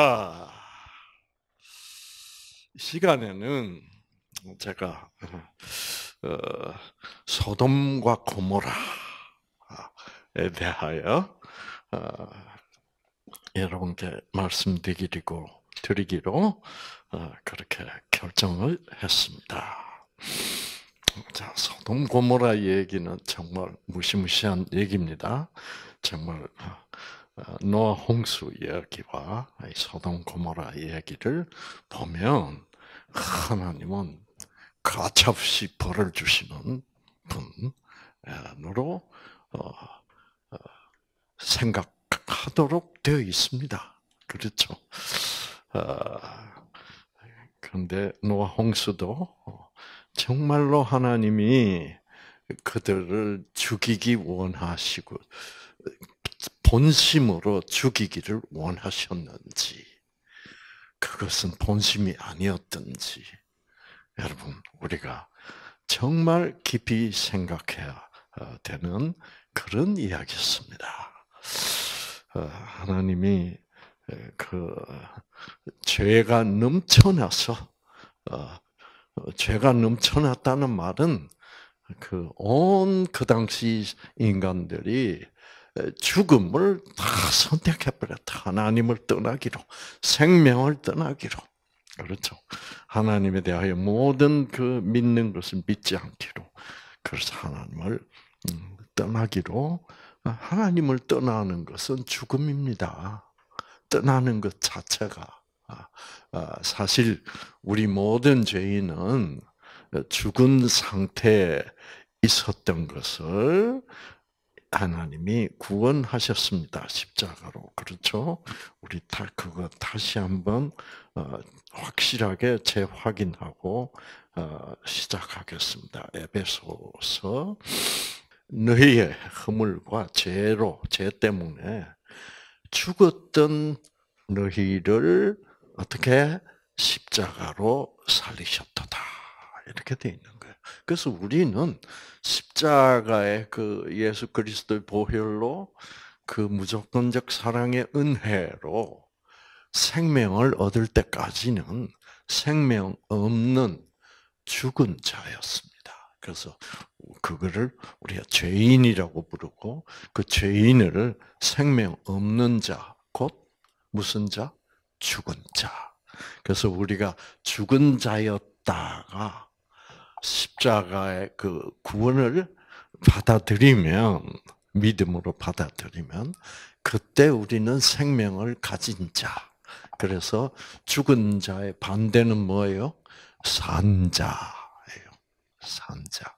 자, 시간에는 제가 어, 소돔과 고모라에 대하여 어, 여러분께 말씀드리고 드리기로 어, 그렇게 결정을 했습니다. 자, 소돔 고모라 얘기는 정말 무시무시한 얘기입니다. 정말 어, 노아 홍수 이야기와 소동 고모라 이야기를 보면 하나님은 가차없이 벌을 주시는 분으로 어, 어, 생각하도록 되어 있습니다. 그렇죠. 그런데 노아 홍수도 정말로 하나님이 그들을 죽이기 원하시고 본심으로 죽이기를 원하셨는지, 그것은 본심이 아니었던지, 여러분, 우리가 정말 깊이 생각해야 어, 되는 그런 이야기였습니다. 어, 하나님이 그 죄가 넘쳐나서 어, 죄가 넘쳐났다는 말은 그 온그 그 당시 인간들이 죽음을 다 선택해버렸다. 하나님을 떠나기로, 생명을 떠나기로. 그렇죠. 하나님에 대하여 모든 그 믿는 것을 믿지 않기로. 그래서 하나님을 음, 떠나기로. 아, 하나님을 떠나는 것은 죽음입니다. 떠나는 것 자체가. 아, 아, 사실 우리 모든 죄인은 죽은 상태에 있었던 것을 하나님이 구원하셨습니다. 십자가로. 그렇죠? 우리 다 그거 다시 한번 어, 확실하게 재확인하고 어, 시작하겠습니다. 에베소서 너희의 허물과 죄로 죄 때문에 죽었던 너희를 어떻게 십자가로 살리셨다 이렇게 돼 있는 그래서 우리는 십자가의 그 예수 그리스도의 보혈로 그 무조건적 사랑의 은혜로 생명을 얻을 때까지는 생명 없는 죽은 자였습니다. 그래서 그거를 우리가 죄인이라고 부르고 그 죄인을 생명 없는 자, 곧 무슨 자? 죽은 자. 그래서 우리가 죽은 자였다가 십자가의 그 구원을 받아들이면 믿음으로 받아들이면 그때 우리는 생명을 가진 자. 그래서 죽은 자의 반대는 뭐예요? 산자예요. 산자.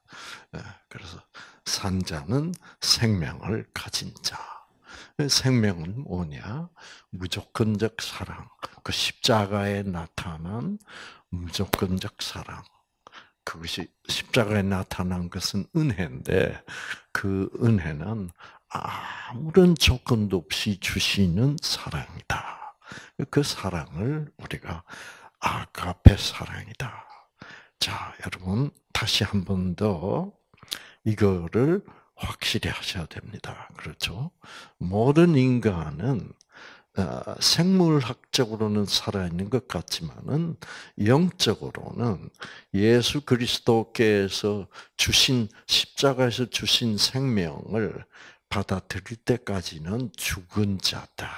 예, 그래서 산자는 생명을 가진 자. 생명은 뭐냐? 무조건적 사랑. 그 십자가에 나타난 무조건적 사랑. 그것이 십자가에 나타난 것은 은혜인데 그 은혜는 아무런 조건도 없이 주시는 사랑이다. 그 사랑을 우리가 아가페 사랑이다. 자, 여러분 다시 한 번 더 이거를 확실히 하셔야 됩니다. 그렇죠? 모든 인간은 어, 생물학적으로는 살아있는 것 같지만은 영적으로는 예수 그리스도께서 주신 십자가에서 주신 생명을 받아들일 때까지는 죽은 자다.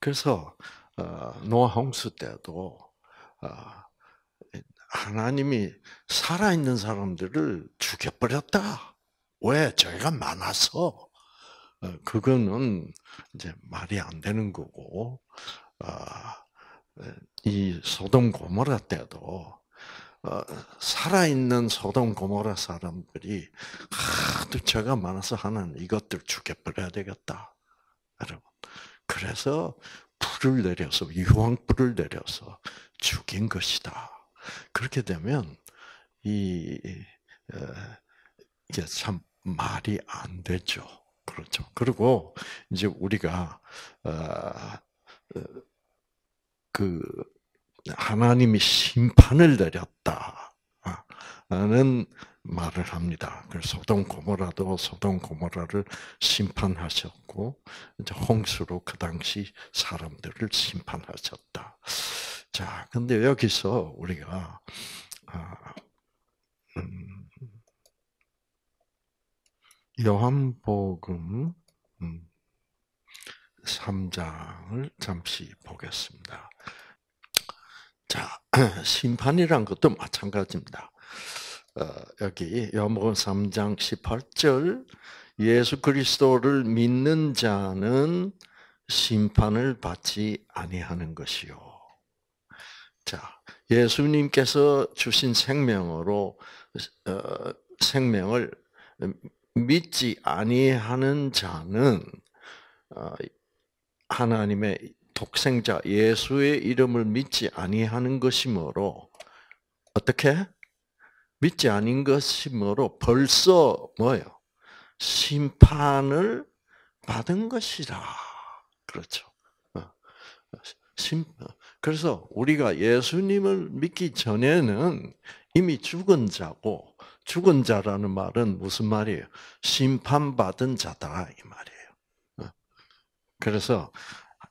그래서 어, 노홍수 때도 어, 하나님이 살아있는 사람들을 죽여버렸다. 왜? 저희가 많아서. 어, 그거는 이제 말이 안 되는 거고 아, 이 소돔 고모라 때도 어, 살아있는 소돔 고모라 사람들이 하도 죄가 많아서 하는 이것들 죽여버려야 되겠다. 여러분. 그래서 불을 내려서 유황불을 내려서 죽인 것이다. 그렇게 되면 이 어, 이게 참 말이 안 되죠. 그렇죠. 그리고 이제 우리가 어, 어, 그 하나님이 심판을 내렸다는 말을 합니다. 그래서 소돔 고모라도 소돔 고모라를 심판하셨고 이제 홍수로 그 당시 사람들을 심판하셨다. 자, 근데 여기서 우리가 아, 음, 요한복음 3장을 음, 잠시 보겠습니다. 자, 심판이란 것도 마찬가지입니다. 어, 여기 요한복음 3장 18절 예수 그리스도를 믿는 자는 심판을 받지 아니하는 것이요. 자, 예수님께서 주신 생명으로 어, 생명을 음, 믿지 아니하는 자는 어, 하나님의 독생자 예수의 이름을 믿지 아니하는 것이므로 어떻게 믿지 아닌 것이므로 벌써 뭐요 심판을 받은 것이라 그렇죠. 어, 어, 그래서 우리가 예수님을 믿기 전에는 이미 죽은 자고 죽은 자라는 말은 무슨 말이에요? 심판받은 자다 이 말이에요. 어. 그래서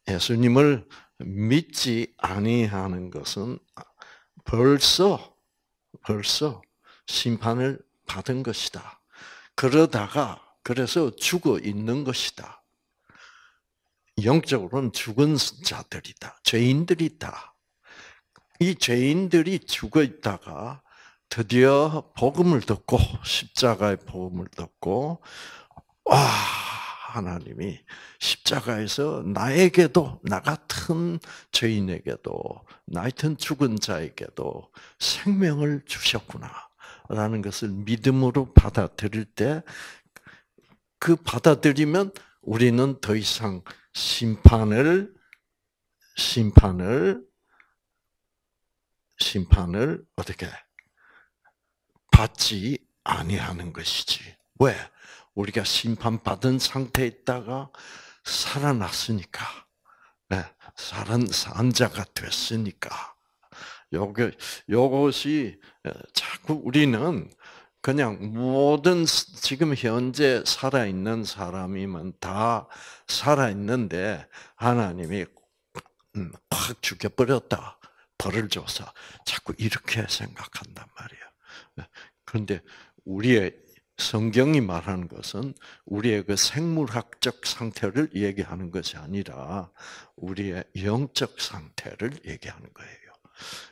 예수님을 믿지 아니하는 것은 벌써 벌써 심판을 받은 것이다. 그러다가 그래서 죽어 있는 것이다. 영적으로는 죽은 자들이다. 죄인들이다. 이 죄인들이 죽어 있다가 드디어 복음을 듣고 십자가의 복음을 듣고 와 하나님이 십자가에서 나에게도 나 같은 죄인에게도 나 같은 죽은 자에게도 생명을 주셨구나라는 것을 믿음으로 받아들일 때 그 받아들이면 우리는 더 이상 심판을 심판을 심판을 어떻게 받지 아니하는 것이지. 왜? 우리가 심판받은 상태에 있다가 살아났으니까, 네, 살은 산자가 됐으니까, 요게, 요것이 자꾸 우리는 그냥 모든 지금 현재 살아있는 사람이면 다 살아있는데 하나님이 확 음, 죽여버렸다. 벌을 줘서 자꾸 이렇게 생각한단 말이야. 그런데 우리의 성경이 말하는 것은 우리의 그 생물학적 상태를 얘기하는 것이 아니라 우리의 영적 상태를 얘기하는 거예요.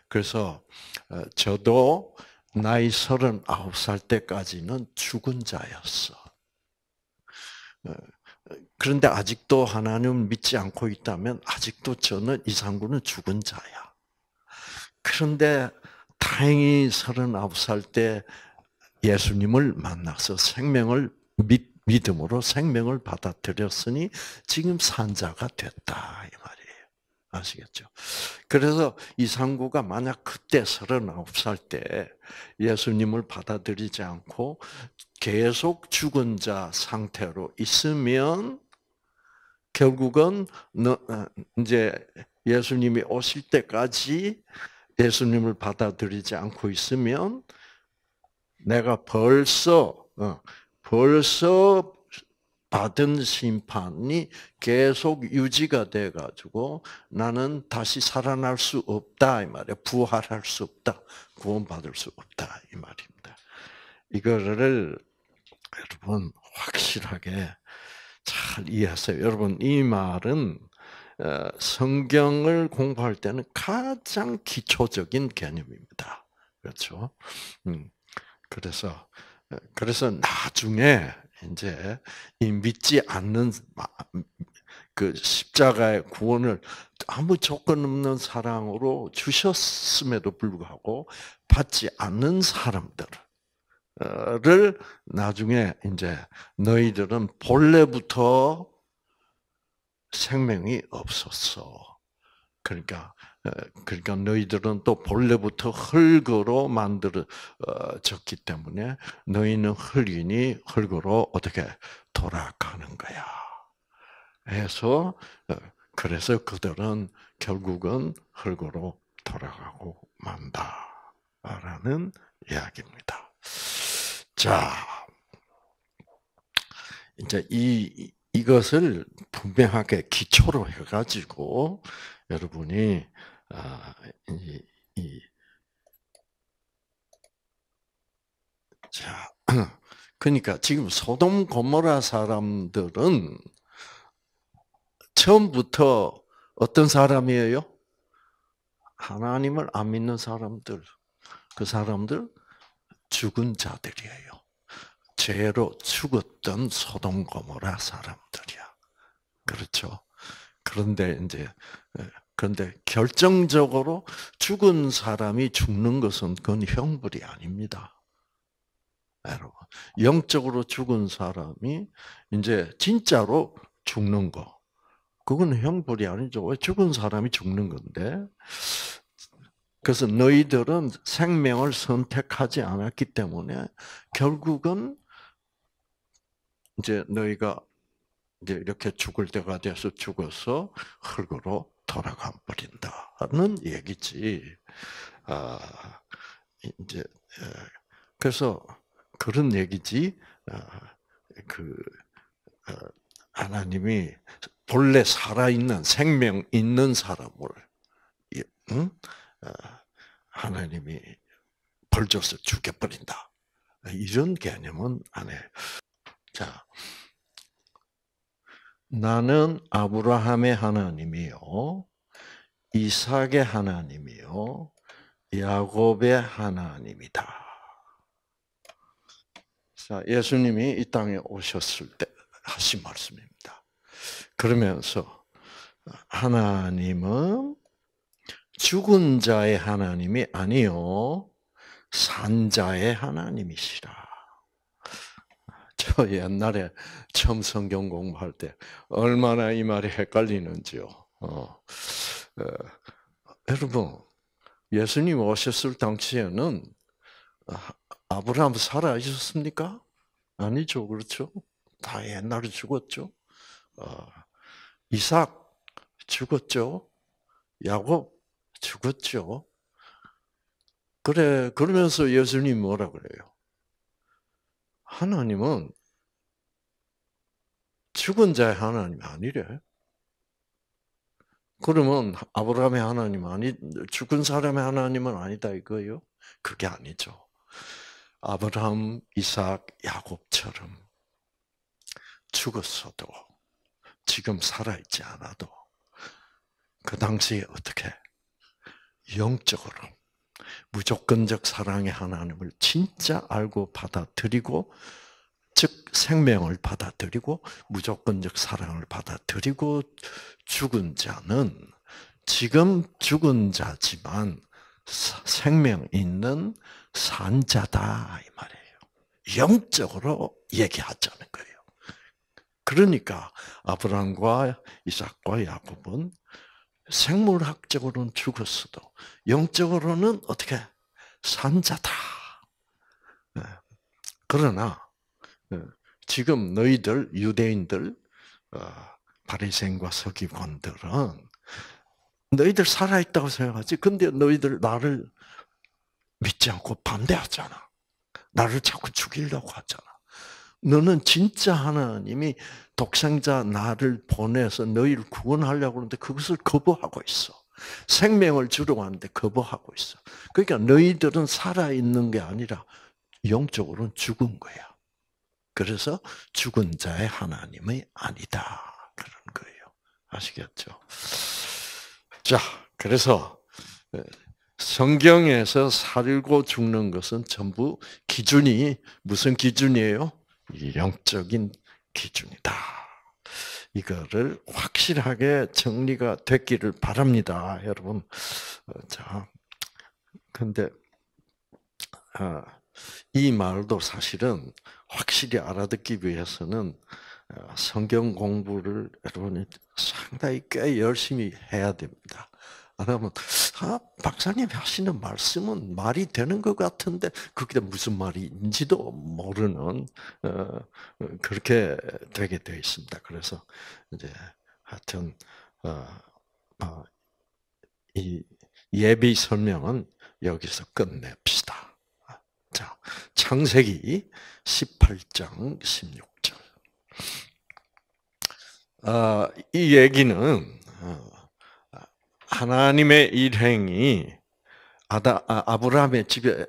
그래서 어, 저도 나이 서른아홉 살 때까지는 죽은 자였어. 어, 그런데 아직도 하나님을 믿지 않고 있다면 아직도 저는 이상구는 죽은 자야. 그런데 다행히 39살 때 예수님을 만나서 생명을 믿음으로 생명을 받아들였으니 지금 산자가 됐다 이 말이에요. 아시겠죠? 그래서 이상구가 만약 그때 39살 때 예수님을 받아들이지 않고 계속 죽은 자 상태로 있으면 결국은 어, 이제 예수님이 오실 때까지 예수님을 받아들이지 않고 있으면 내가 벌써 어, 벌써 받은 심판이 계속 유지가 돼 가지고 나는 다시 살아날 수 없다 이 말이야. 부활할 수 없다. 구원받을 수 없다 이 말입니다. 이거를 여러분 확실하게 잘 이해하세요. 여러분 이 말은 어, 성경을 공부할 때는 가장 기초적인 개념입니다. 그렇죠? 음, 그래서 어, 그래서 나중에 이제 믿지 않는 그 십자가의 구원을 아무 조건 없는 사랑으로 주셨음에도 불구하고 받지 않는 사람들을 나중에 이제 너희들은 본래부터 생명이 없었어. 그러니까 어, 그러니까 너희들은 또 본래부터 흙으로 만들어졌기 어, 때문에 너희는 흙이니 흙으로 어떻게 돌아가는 거야. 해서 어, 그래서 그들은 결국은 흙으로 돌아가고 만다라는 이야기입니다. 자, 이제 이 이것을 분명하게 기초로 해가지고 여러분이 아, 이, 이, 자 그러니까 지금 소돔 고모라 사람들은 처음부터 어떤 사람이에요? 하나님을 안 믿는 사람들, 그 사람들 죽은 자들이에요. 죄로 죽었던 소동 고모라 사람들이야. 그렇죠? 그런데 이제 그런데 결정적으로 죽은 사람이 죽는 것은 그건 형벌이 아닙니다. 여러분, 영적으로 죽은 사람이 이제 진짜로 죽는 거. 그건 형벌이 아니죠. 왜 죽은 사람이 죽는 건데? 그래서 너희들은 생명을 선택하지 않았기 때문에 결국은 이제 너희가 이제 이렇게 죽을 때가 돼서 죽어서 흙으로 돌아가 버린다는 얘기지. 아, 이제, 그래서 그런 얘기지. 아, 그, 어, 하나님이 본래 살아있는 생명 있는 사람을, 응? 아, 하나님이 벌줘서 죽여버린다. 이런 개념은 안 해. 자, 나는 아브라함의 하나님이요, 이삭의 하나님이요, 야곱의 하나님이다. 자, 예수님이 이 땅에 오셨을 때 하신 말씀입니다. 그러면서 하나님은 죽은 자의 하나님이 아니요, 산 자의 하나님이시라. 저 옛날에 처음 성경 공부할 때 얼마나 이 말이 헷갈리는지요. 어. 에, 어, 여러분, 예수님 오셨을 당시에는 아, 아브라함 살아 있었습니까? 아니죠, 그렇죠? 다 옛날에 죽었죠. 어, 이삭 죽었죠. 야곱 죽었죠. 그래 그러면서 예수님 뭐라 그래요? 하나님은 죽은 자의 하나님 아니래. 그러면 아브라함의 하나님 아니 죽은 사람의 하나님은 아니다 이거요? 그게 아니죠. 아브라함, 이삭, 야곱처럼 죽었어도 지금 살아있지 않아도 그 당시에 어떻게 영적으로 무조건적 사랑의 하나님을 진짜 알고 받아들이고 즉 생명을 받아들이고 무조건적 사랑을 받아들이고 죽은 자는 지금 죽은 자지만 생명 있는 산자다 이 말이에요. 영적으로 얘기하자는 거예요. 그러니까 아브라함과 이삭과 야곱은 생물학적으로는 죽었어도 영적으로는 어떻게 산자다. 예. 그러나 예, 지금 너희들 유대인들 어, 바리새인과 서기관들은 너희들 살아있다고 생각하지. 근데 너희들 나를 믿지 않고 반대하잖아. 나를 자꾸 죽이려고 하잖아. 너는 진짜 하나님이 독생자 나를 보내서 너희를 구원하려고 하는데 그것을 거부하고 있어. 생명을 주려고 하는데 거부하고 있어. 그러니까 너희들은 살아있는 게 아니라 영적으로는 죽은 거야. 그래서 죽은 자의 하나님이 아니다. 그런 거예요. 아시겠죠? 자, 그래서 성경에서 살고 죽는 것은 전부 기준이 무슨 기준이에요? 영적인 기준이다. 이거를 확실하게 정리가 됐기를 바랍니다, 여러분. 어, 자, 근데 어, 이 말도 사실은 확실히 알아듣기 위해서는 어, 성경 공부를 여러분이 상당히 꽤 열심히 해야 됩니다. 안 하면 아 박사님 하시는 말씀은 말이 되는 것 같은데 그게 무슨 말인지도 모르는 어, 어, 그렇게 되게 되어 있습니다. 그래서 이제 하여튼 어, 이 예비 설명은 여기서 끝냅시다. 자 창세기 18장 16절. 아, 이 얘기는 하나님의 일행이 아다, 아, 아브라함의 집에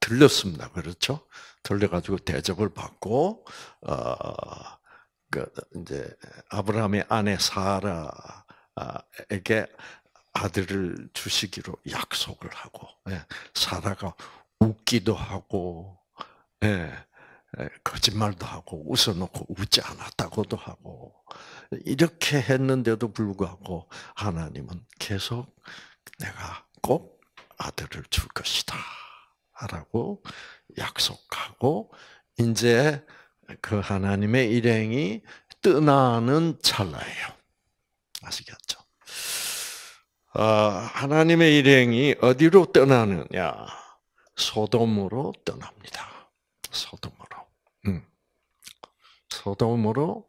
들렸습니다. 그렇죠? 들려가지고 대접을 받고 어, 그 이제 아브라함의 아내 사라에게 아들을 주시기로 약속을 하고 예, 사라가 웃기도 하고 예, 예, 거짓말도 하고 웃어놓고 웃지 않았다고도 하고 이렇게 했는데도 불구하고 하나님은 계속 내가 꼭 아들을 줄 것이다 라고 약속하고 이제 그 하나님의 일행이 떠나는 찰나예요. 아시겠죠? 아, 하나님의 일행이 어디로 떠나느냐? 소돔으로 떠납니다. 소돔. 소돔으로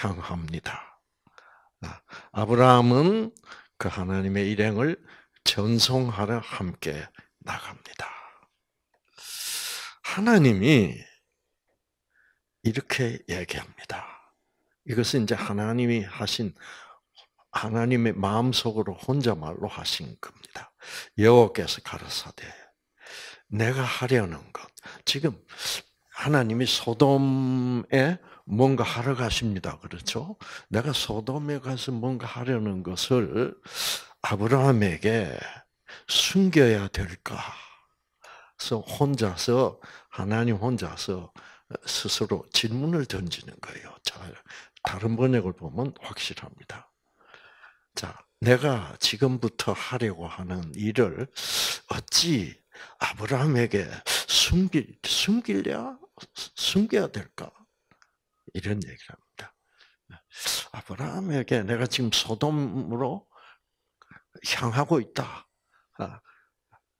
향합니다. 아, 아브라함은 그 하나님의 일행을 전송하러 함께 나갑니다. 하나님이 이렇게 얘기합니다. 이것은 이제 하나님이 하신 하나님의 마음속으로 혼자말로 하신 겁니다. 여호께서 가라사대 내가 하려는 것 지금 하나님이 소돔에 뭔가 하러 가십니다. 그렇죠? 내가 소돔에 가서 뭔가 하려는 것을 아브라함에게 숨겨야 될까? 그래서 혼자서 하나님 혼자서 스스로 질문을 던지는 거예요. 자, 다른 번역을 보면 확실합니다. 자, 내가 지금부터 하려고 하는 일을 어찌 아브라함에게 숨길 숨길랴? 숨겨야 될까? 이런 얘기를 합니다. 아브라함에게 내가 지금 소돔으로 향하고 있다. 아,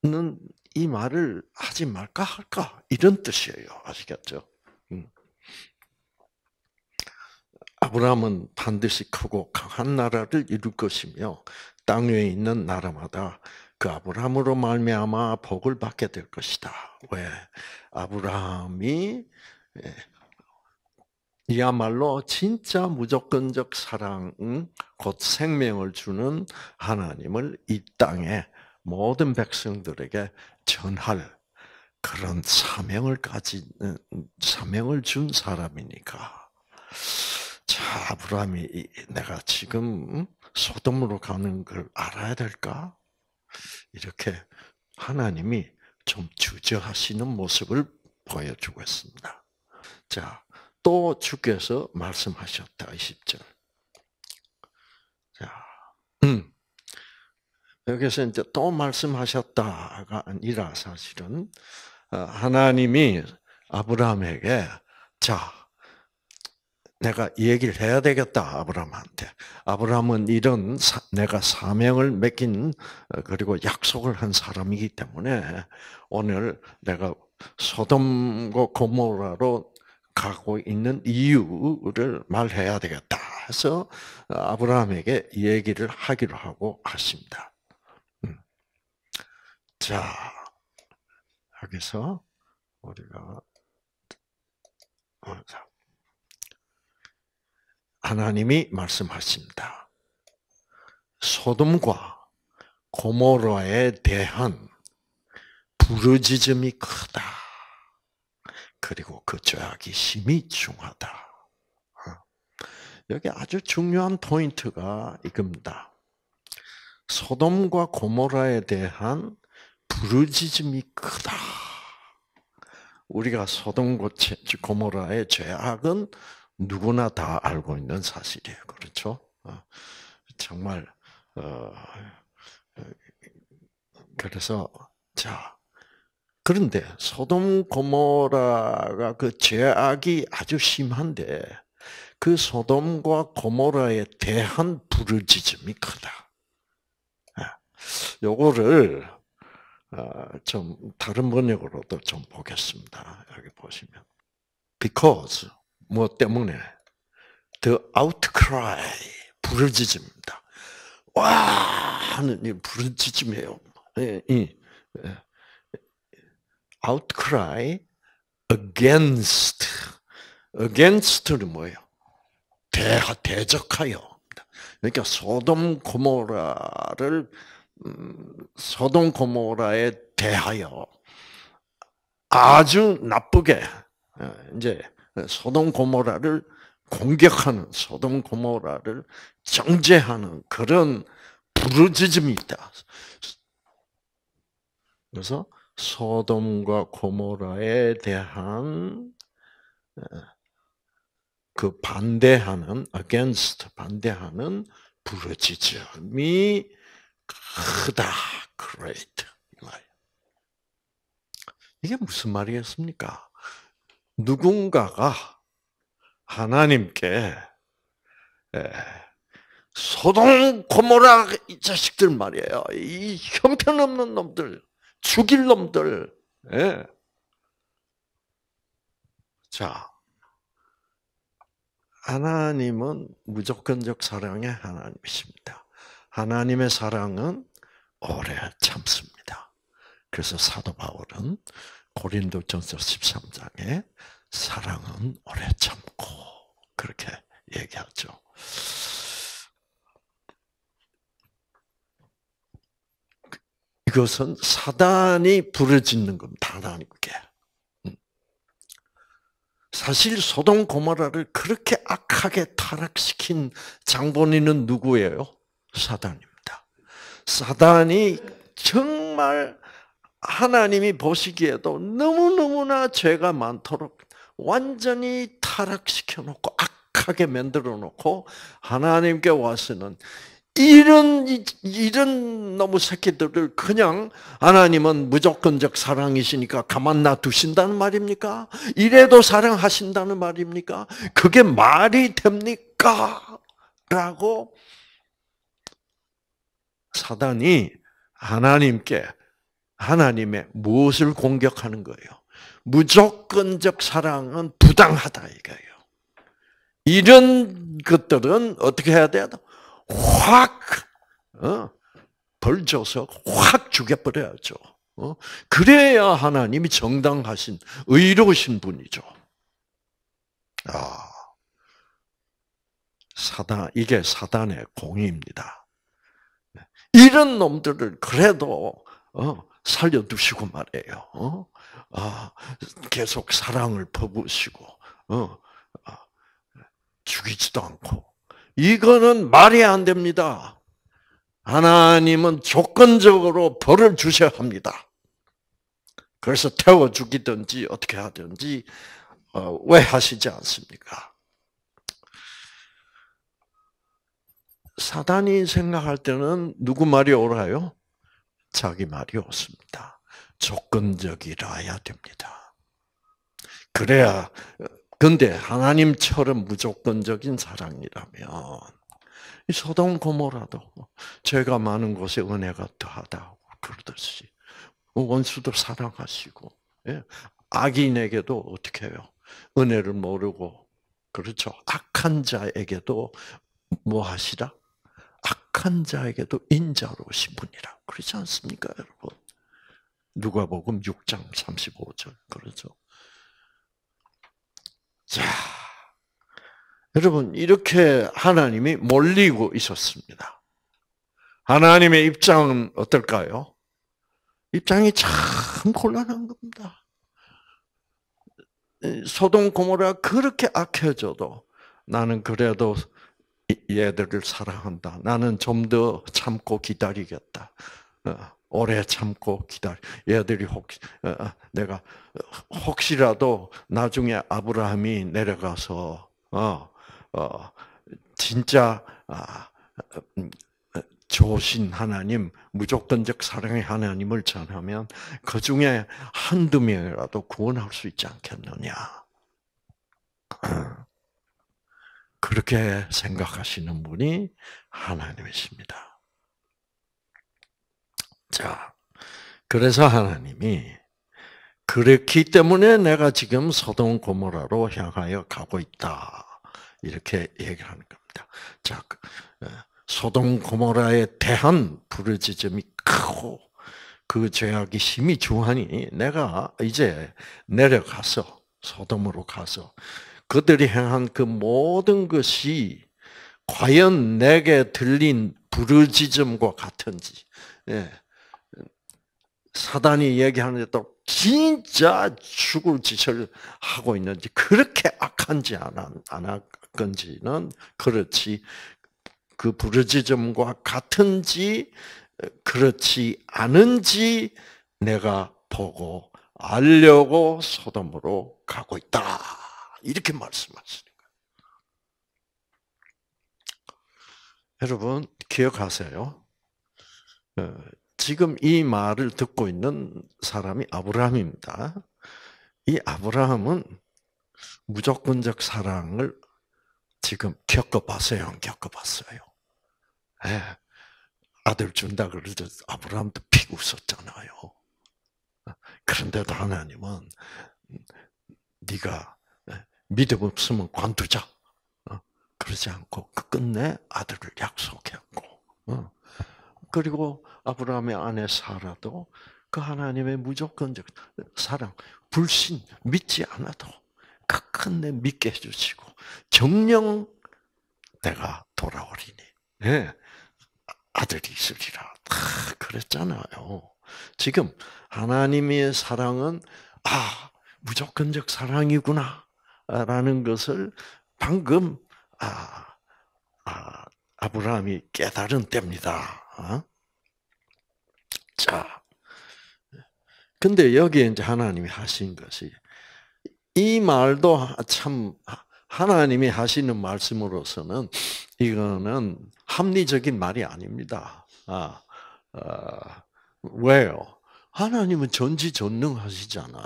는이 말을 하지 말까 할까? 이런 뜻이에요. 아시겠죠? 음. 아브라함은 반드시 크고 강한 나라를 이룰 것이며 땅 위에 있는 나라마다 그 아브라함으로 말미암아 복을 받게 될 것이다. 왜? 아브라함이 예, 이야말로 진짜 무조건적 사랑, 곧 생명을 주는 하나님을 이 땅에 모든 백성들에게 전할 그런 사명을 가진 사명을 준 사람이니까. 자, 아브라함이 내가 지금 소돔으로 가는 걸 알아야 될까? 이렇게 하나님이 좀 주저하시는 모습을 보여주고 있습니다. 자, 또 주께서 말씀하셨다. 20절. 자, 음. 여기서 이제 또 말씀하셨다가 아니라 사실은 어, 하나님이 아브라함에게 자, 내가 이 얘기를 해야 되겠다 아브라함한테. 아브라함은 이런 사, 내가 사명을 맡긴 어, 그리고 약속을 한 사람이기 때문에 오늘 내가 소돔과 고모라로 가고 있는 이유를 말해야 되겠다 해서 어, 아브라함에게 이 얘기를 하기로 하고 하십니다. 음. 자, 여기서 우리가 어, 하나님이 말씀하십니다. 소돔과 고모라에 대한 부르짖음이 크다. 그리고 그 죄악이 심히 중하다. 어? 여기 아주 중요한 포인트가 이겁니다. 소돔과 고모라에 대한 부르짖음이 크다. 우리가 소돔과 고모라의 죄악은 누구나 다 알고 있는 사실이에요. 그렇죠? 어, 정말 어, 그래서 자 그런데 소돔 고모라가 그 죄악이 아주 심한데 그 소돔과 고모라에 대한 부르짖음이 크다. 아, 요거를 어, 좀 다른 번역으로도 좀 보겠습니다. 여기 보시면 because 뭐 때문에 더 아웃크라이 부르짖습니다. 와 하는 이 부르짖음이에요. 예, 예. outcry against against는 뭐예요? 대 대적하여. 그러니까 소돔 고모라를 음, 소돔 고모라에 대하여 아주 나쁘게 예, 이제 소돔 고모라를 공격하는 소돔 고모라를 정죄하는 그런 부르짖음이 있다. 그래서 소돔과 고모라에 대한 어, 그 반대하는 against 반대하는 부르짖음이 크다 great 이게 무슨 말이겠습니까? 누군가가 하나님께 예, 소동 고모라 이 자식들 말이에요. 이 형편없는 놈들, 죽일 놈들. 예. 자, 하나님은 무조건적 사랑의 하나님이십니다. 하나님의 사랑은 오래 참습니다. 그래서 사도 바울은 고린도전서 13장에 사랑은 오래 참고 그렇게 얘기하죠. 이것은 사단이 부르짖는 겁니다. 하나님께. 음. 사실 소돔 고모라를 그렇게 악하게 타락시킨 장본인은 누구예요? 사단입니다. 사단이 정말 하나님이 보시기에도 너무너무나 죄가 많도록 완전히 타락시켜 놓고 악하게 만들어 놓고 하나님께 와서는 이런 이런 너무 새끼들을 그냥 하나님은 무조건적 사랑이시니까 가만 놔두신다는 말입니까? 이래도 사랑하신다는 말입니까? 그게 말이 됩니까? 라고 사단이 하나님께 하나님의 무엇을 공격하는 거예요? 무조건적 사랑은 부당하다 이거예요. 이런 것들은 어떻게 해야 돼요? 확 어? 벌줘서 확 죽여버려야죠. 어? 그래야 하나님이 정당하신 의로우신 분이죠. 아, 사단 이게 사단의 공입니다. 네. 이런 놈들을 그래도 어, 살려두시고 말이에요. 어? 아, 계속 사랑을 퍼부으시고, 어, 아, 죽이지도 않고. 이거는 말이 안 됩니다. 하나님은 조건적으로 벌을 주셔야 합니다. 그래서 태워 죽이든지 어떻게 하든지 어, 왜 하시지 않습니까? 사단이 생각할 때는 누구 말이 옳아요? 자기 말이 없습니다. 조건적이라야 됩니다. 그래야 근데 하나님처럼 무조건적인 사랑이라면 소돔 고모라도 죄가 많은 곳에 은혜가 더하다고 그러듯이 원수도 사랑하시고 예, 악인에게도 어떻게 해요? 은혜를 모르고 그렇죠. 악한 자에게도 뭐 하시라? 약한 자에게도 인자로 신분이라 그러지 않습니까, 여러분? 누가복음 6장 35절 그렇죠. 자, 여러분 이렇게 하나님이 몰리고 있었습니다. 하나님의 입장은 어떨까요? 입장이 참 곤란한 겁니다. 소돔 고모라 그렇게 악해져도 나는 그래도 얘들을 사랑한다. 나는 좀 더 참고 기다리겠다. 어, 오래 참고 기다려. 얘들이 혹 어, 어, 내가 혹시라도 나중에 아브라함이 내려가서 어, 어, 진짜 아, 음, 조신 하나님, 무조건적 사랑의 하나님을 전하면 그 중에 한두 명이라도 구원할 수 있지 않겠느냐. 그렇게 생각하시는 분이 하나님이십니다. 자, 그래서 하나님이 그렇기 때문에 내가 지금 소돔 고모라로 향하여 가고 있다. 이렇게 얘기하는 겁니다. 자, 그, 어, 소돔 고모라에 대한 부르짖음이 크고 그 죄악이 심히 중하니 내가 이제 내려가서 소돔으로 가서 그들이 행한 그 모든 것이 과연 내게 들린 부르짖음과 같은지. 예. 사단이 얘기하는 대로 진짜 죽을 짓을 하고 있는지 그렇게 악한지 안, 안 건지는 그렇지 그 부르짖음과 같은지 그렇지 않은지 내가 보고 알려고 소돔으로 가고 있다. 이렇게 말씀하시는 거예요. 여러분 기억하세요. 어, 지금 이 말을 듣고 있는 사람이 아브라함입니다. 이 아브라함은 무조건적 사랑을 지금 겪어봤어요, 안 겪어봤어요? 예. 아들 준다 그러죠. 아브라함도 피 웃었잖아요. 그런데도 하나님은 네가 믿음 없으면 관두자. 어, 그러지 않고 그 끝내 아들을 약속했고. 어. 그리고 아브라함의 아내 사라도 그 하나님의 무조건적 사랑, 불신 믿지 않아도 그 끝내 믿게 해주시고 정령 내가 돌아오리니 네. 아들이 있으리라 다 그랬잖아요. 지금 하나님의 사랑은 아 무조건적 사랑이구나 아, 라는 것을 방금 아, 아, 아브라함이 깨달은 때입니다. 어? 자, 근데 여기에 이제 하나님이 하신 것이 이 말도 참 하나님이 하시는 말씀으로서는 이거는 합리적인 말이 아닙니다. 아, 아 왜요? 하나님은 전지전능하시잖아요.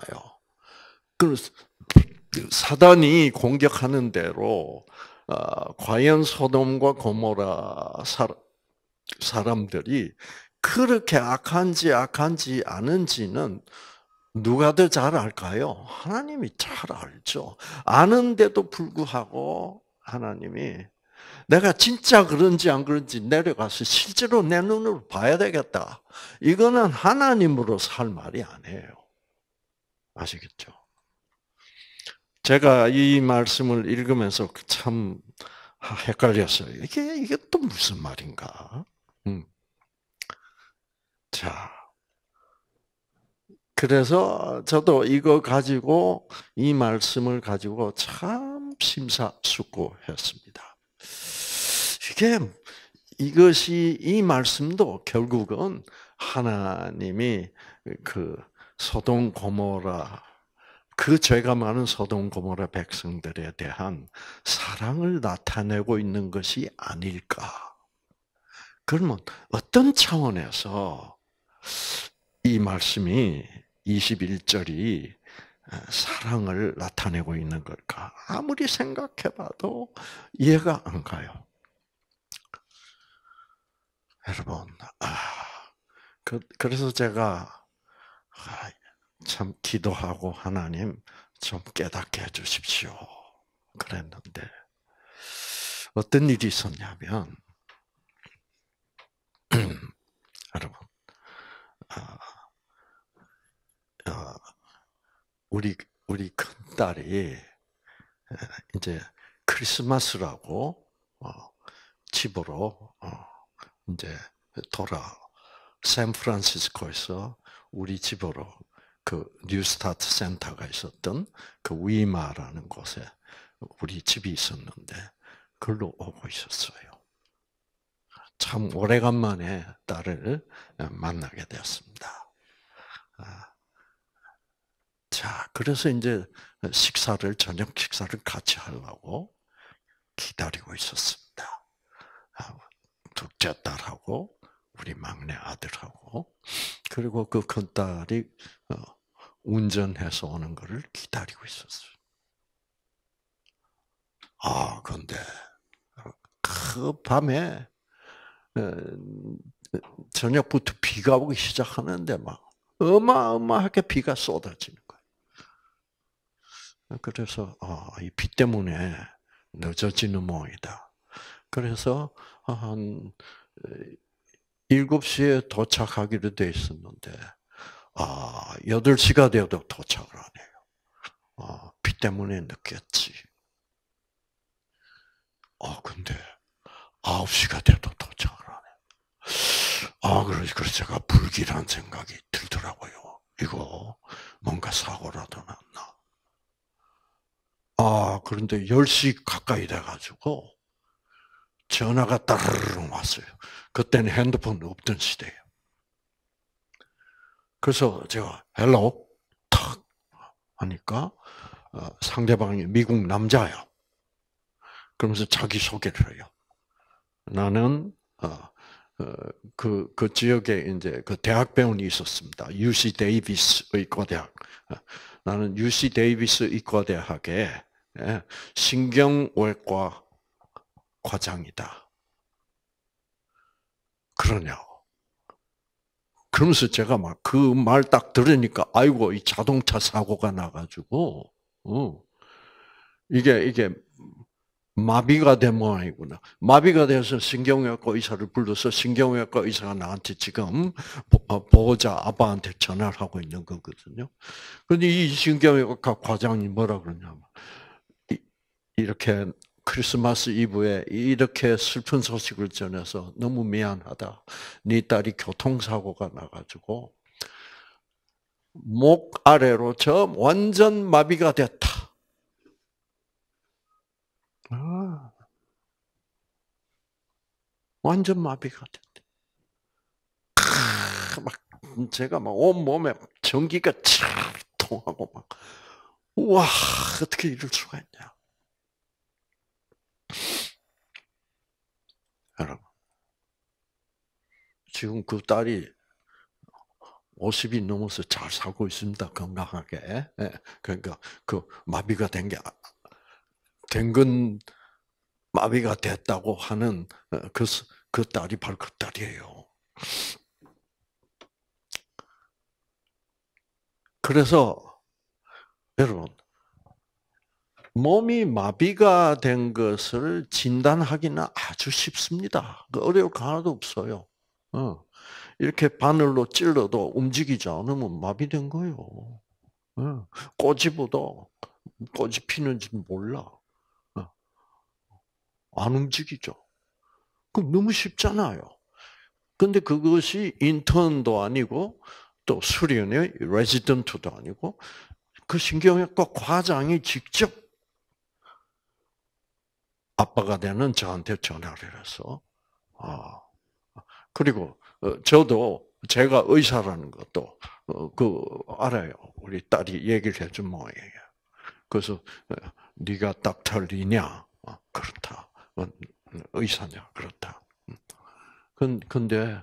그래서 사단이 공격하는 대로 어, 과연 소돔과 고모라 사람들이 그렇게 악한지 악한지 아는지는 누가 더 잘 알까요? 하나님이 잘 알죠. 아는데도 불구하고 하나님이 내가 진짜 그런지 안 그런지 내려가서 실제로 내 눈으로 봐야 되겠다. 이거는 하나님으로 살 말이 아니에요. 아시겠죠? 제가 이 말씀을 읽으면서 참 헷갈렸어요. 이게, 이게 또 무슨 말인가? 음. 자. 그래서 저도 이거 가지고, 이 말씀을 가지고 참 심사숙고했습니다. 이게, 이것이, 이 말씀도 결국은 하나님이 그 소동 고모라 그 죄가 많은 소돔 고모라 백성들에 대한 사랑을 나타내고 있는 것이 아닐까. 그러면 어떤 차원에서 이 말씀이 21절이 어, 사랑을 나타내고 있는 걸까? 아무리 생각해봐도 이해가 안 가요. 여러분, 아, 그, 래서 제가 아, 참 기도하고 하나님 좀 깨닫게 해주십시오. 그랬는데 어떤 일이 있었냐면 여러분 어, 어, 우리 우리 큰 딸이 이제 크리스마스라고 어, 집으로 어, 이제 돌아 샌프란시스코에서 우리 집으로 그 뉴스타트 센터가 있었던 그 위마라는 곳에 우리 집이 있었는데 글로 오고 있었어요. 참 오래간만에 딸을 만나게 되었습니다. 아, 자, 그래서 이제 식사를 저녁 식사를 같이 하려고 기다리고 있었습니다. 아, 둘째 딸하고 우리 막내 아들하고 그리고 그 큰 딸이 어, 운전해서 오는 것을 기다리고 있었어요. 아, 근데 그 밤에 어, 저녁부터 비가 오기 시작하는데 막 어마어마하게 비가 쏟아지는 거예요. 그래서 아, 이 비 때문에 늦어지는 모이다. 그래서 한 7시에 어, 도착하기로 돼 있었는데 아, 8시가 되어도 도착을 안 해요. 아, 비 때문에 늦겠지. 아, 근데 9시가 돼도 도착을 안 해. 아, 그래서, 그래서 제가 불길한 생각이 들더라고요. 이거 뭔가 사고라도 났나. 아, 그런데 10시 가까이 돼가지고 전화가 따르르 왔어요. 그때는 핸드폰 없던 시대예요. 그래서 제가 헬로 탁 하니까 어, 상대방이 미국 남자야. 그러면서 자기 소개를 해요. 나는 그그 어, 어, 그 지역에 이제 그 대학 배운이 있었습니다. UC 데이비스 의과대학. 나는 UC 데이비스 의과대학의 예, 신경외과 과장이다. 그러냐 그러면서 제가 막 그 말 딱 들으니까 아이고 이 자동차 사고가 나가지고 어, 이게 이게 마비가 된 모양이구나. 마비가 돼서 신경외과 의사를 불러서 신경외과 의사가 나한테 지금 어, 보호자 아빠한테 전화를 하고 있는 거거든요. 근데 이 신경외과 과장이 뭐라 그러냐면 이렇게 크리스마스 이브에 이렇게 슬픈 소식을 전해서 너무 미안하다. 네 딸이 교통사고가 나가지고 목 아래로 저 완전 마비가 됐다. 아, 완전 마비가 됐다. 아, 막 제가 막온 몸에 전기가 쫙 통하고 막와 어떻게 이럴 수가 있냐. 여러분. 지금 그 딸이 50이 넘어서 잘 살고 있습니다. 건강하게. 예? 예. 그러니까 그 마비가 된 게, 아, 된건 마비가 됐다고 하는 어, 그, 그 딸이 바로 그 딸이에요. 그래서 여러분 몸이 마비가 된 것을 진단하기는 아주 쉽습니다. 그 어려울 거 하나도 없어요. 어. 이렇게 바늘로 찔러도 움직이지 않으면 마비된 거예요. 어. 꼬집어도 꼬이 피는지 몰라. 어. 안 움직이죠. 그럼 너무 쉽잖아요. 근데 그것이 인턴도 아니고 또 수련의 레지던트도 아니고 그 신경외과 과장이 직접 아빠가 되는 저한테 전화를 해서, 아, 그리고 어, 저도 제가 의사라는 것도 어, 그 알아요. 우리 딸이 얘기를 해준 모양이에요. 그래서 어, 네가 닥터리냐? 그렇다. 의사냐? 그렇다. 근데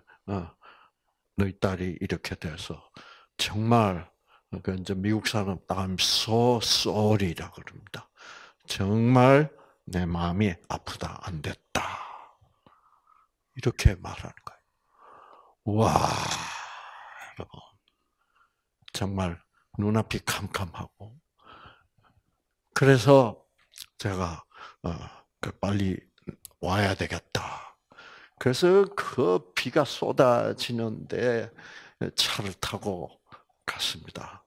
너희 딸이 이렇게 돼서 정말 그 이제 미국 사람 I'm so sorry라 그럽니다. 정말 내 마음이 아프다, 안 됐다. 이렇게 말하는 거예요. 와, 여러분. 정말 눈앞이 캄캄하고. 그래서 제가, 어, 그 빨리 와야 되겠다. 그래서 그 비가 쏟아지는데 차를 타고 갔습니다.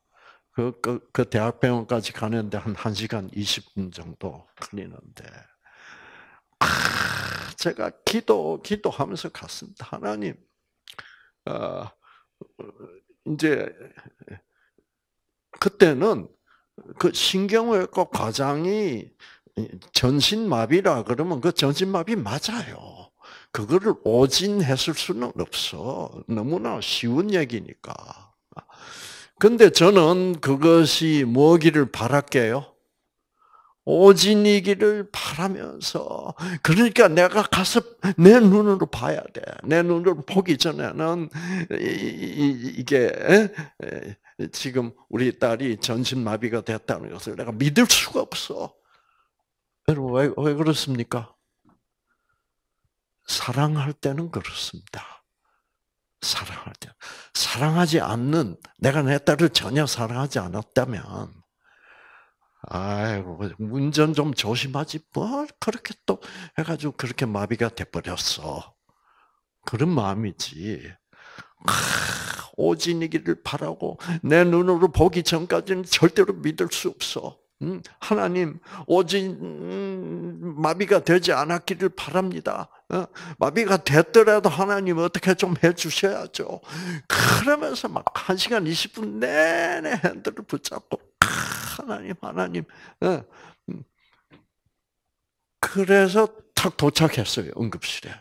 그, 그, 그 대학병원까지 가는데 한 1시간 20분 정도 걸리는데, 아, 제가 기도, 기도하면서 갔습니다. 하나님, 어, 이제, 그때는 그 신경외과 과장이 전신마비라 그러면 그 전신마비 맞아요. 그거를 오진했을 수는 없어. 너무나 쉬운 얘기니까. 근데 저는 그것이 뭐기를 바랄게요? 오진이기를 바라면서 그러니까 내가 가서 내 눈으로 봐야 돼. 내 눈으로 보기 전에는 이게 지금 우리 딸이 전신마비가 됐다는 것을 내가 믿을 수가 없어. 여러분 왜, 왜 그렇습니까? 사랑할 때는 그렇습니다. 사랑할 때 사랑하지 않는 내가 내 딸을 전혀 사랑하지 않았다면 아이고 그 운전 좀 조심하지 뭘 그렇게 또 해가지고 그렇게 마비가 돼버렸어 그런 마음이지 아, 오진이기를 바라고 내 눈으로 보기 전까지는 절대로 믿을 수 없어 음, 하나님 오직 음, 마비가 되지 않았기를 바랍니다. 어, 마비가 됐더라도 하나님 어떻게 좀 해주셔야죠. 그러면서 막 1시간 20분 내내 핸들을 붙잡고 하나님 하나님 어, 음. 그래서 탁 도착했어요 응급실에.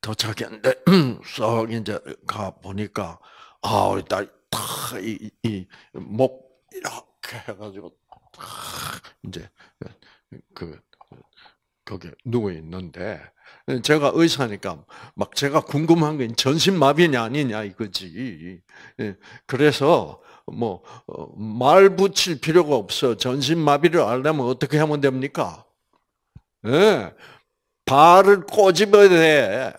도착했는데 썩 이제 가 보니까 아 우리 딸이 탁이목 이렇게 해가지고 이제 그 거기 누워 있는데 제가 의사니까 막 제가 궁금한 게 전신마비냐 아니냐 이거지. 예. 그래서 뭐말 어, 붙일 필요가 없어. 전신마비를 알려면 어떻게 하면 됩니까? 예. 발을 꼬집어야 돼.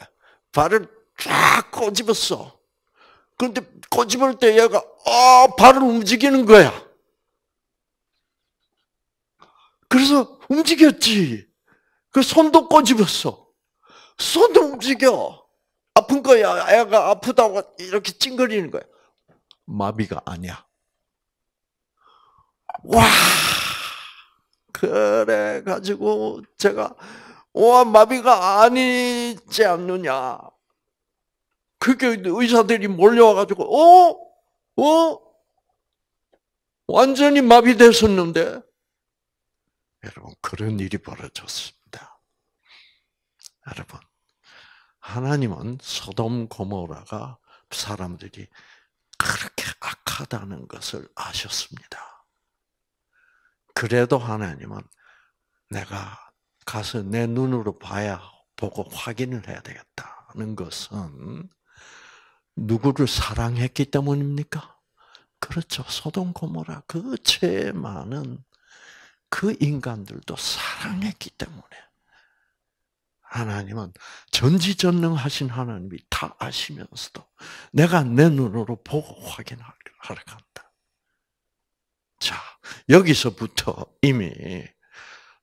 발을 쫙 꼬집었어. 그런데 꼬집을 때 얘가 어, 발을 움직이는 거야. 그래서 움직였지. 그 손도 꼬집었어. 손도 움직여. 아픈 거야. 애가 아프다고 이렇게 찡그리는 거야. 마비가 아니야. 와, 그래 가지고 제가 와 마비가 아니지 않느냐. 그게 의사들이 몰려와가지고, 어? 어? 완전히 마비됐었는데? 여러분, 그런 일이 벌어졌습니다. 여러분, 하나님은 소돔 고모라가 사람들이 그렇게 악하다는 것을 아셨습니다. 그래도 하나님은 내가 가서 내 눈으로 봐야 보고 확인을 해야 되겠다는 것은 누구를 사랑했기 때문입니까? 그렇죠. 소돔 고모라 그 죄많은 그 인간들도 사랑했기 때문에 하나님은 전지전능하신 하나님이 다 아시면서도 내가 내 눈으로 보고 확인하러 간다. 자, 여기서부터 이미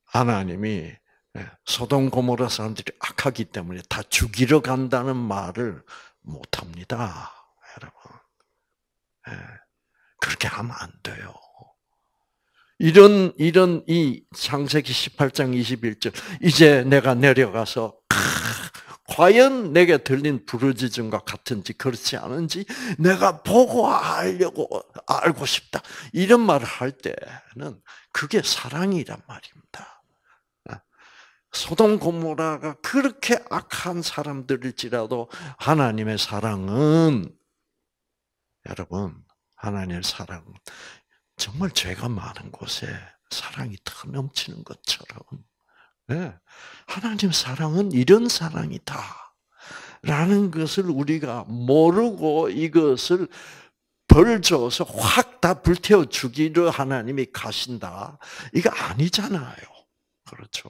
하나님이 예, 소돔 고모라 사람들이 악하기 때문에 다 죽이러 간다는 말을 못합니다. 여러분. 예. 그렇게 하면 안 돼요. 이런, 이런 이 창세기 18장 21절, 이제 내가 내려가서, 과연 내게 들린 부르짖음과 같은지 그렇지 않은지 내가 보고 알려고, 알고 싶다. 이런 말을 할 때는 그게 사랑이란 말입니다. 소돔 고모라가 그렇게 악한 사람들일지라도 하나님의 사랑은 여러분 하나님의 사랑은 정말 죄가 많은 곳에 사랑이 더 넘치는 것처럼 네. 하나님 사랑은 이런 사랑이다. 라는 것을 우리가 모르고 이것을 벌 줘서 확 다 불태워 죽이려 하나님이 가신다. 이거 아니잖아요. 그렇죠.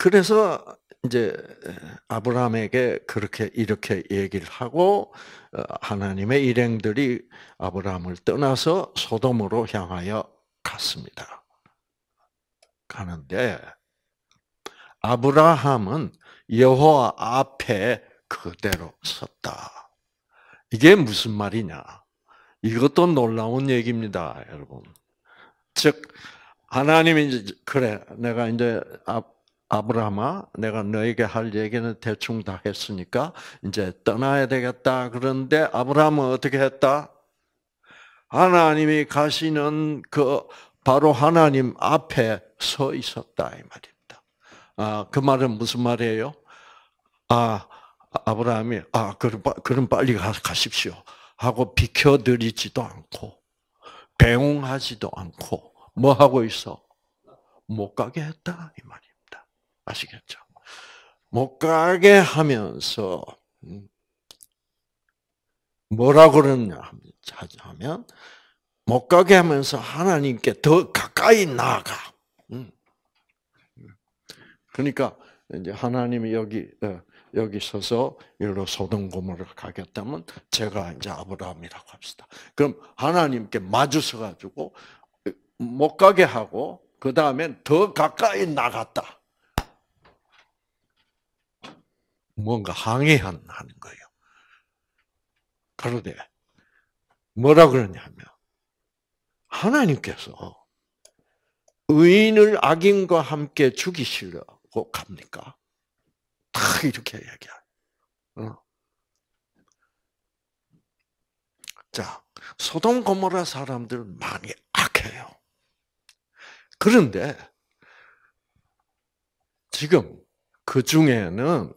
그래서 이제 아브라함에게 그렇게 이렇게 얘기를 하고 어, 하나님의 일행들이 아브라함을 떠나서 소돔으로 향하여 갔습니다. 가는데 아브라함은 여호와 앞에 그대로 섰다. 이게 무슨 말이냐? 이것도 놀라운 얘기입니다, 여러분. 즉 하나님이 이제 그래 내가 이제 아브라함아, 내가 너에게 할 얘기는 대충 다 했으니까 이제 떠나야 되겠다. 그런데 아브라함은 어떻게 했다? 하나님이 가시는 그 바로 하나님 앞에 서 있었다 이 말입니다. 아, 그 말은 무슨 말이에요? 아, 아브라함이 아, 그럼 그럼 빨리 가십시오. 하고 비켜드리지도 않고 배웅하지도 않고 뭐 하고 있어? 못 가게 했다 이말이 아시겠죠? 못 가게 하면서 음, 뭐라 그러냐 하면 못 가게 하면서 하나님께 더 가까이 나가. 아 음. 그러니까 이제 하나님이 여기 어, 여기 서서 일로 소돔 고모를 가겠다면 제가 이제 아브라함이라고 합시다. 그럼 하나님께 마주서 가지고 못 어, 가게 하고 그 다음엔 더 가까이 나갔다. 뭔가 항해하는 거예요. 그런데 뭐라 그러냐면 하나님께서 의인을 악인과 함께 죽이시려고 갑니까? 딱 이렇게 얘기해요. 어. 자, 소돔 고모라 사람들 많이 악해요. 그런데 지금 그 중에는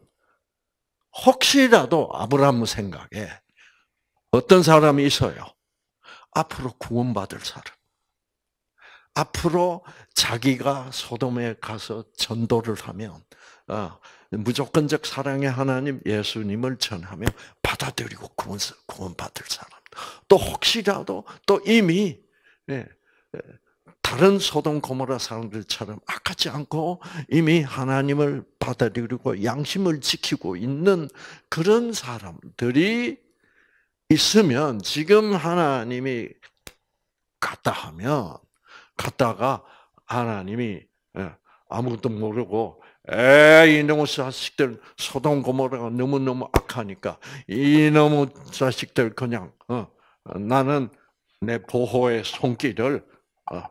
혹시라도 아브라함 생각에 어떤 사람이 있어요? 앞으로 구원받을 사람. 앞으로 자기가 소돔에 가서 전도를 하면 어, 무조건적 사랑의 하나님 예수님을 전하며 받아들이고 구원, 구원받을 사람. 또 혹시라도 또 이미 예, 예, 다른 소돔 고모라 사람들처럼 악하지 않고 이미 하나님을 받아들이고 양심을 지키고 있는 그런 사람들이 있으면 지금 하나님이 갔다 하면 갔다가 하나님이 예, 아무것도 모르고 에이 너무 자식들 소돔 고모라가 너무너무 악하니까 이 너무 자식들 그냥 어, 나는 내 보호의 손길을 어,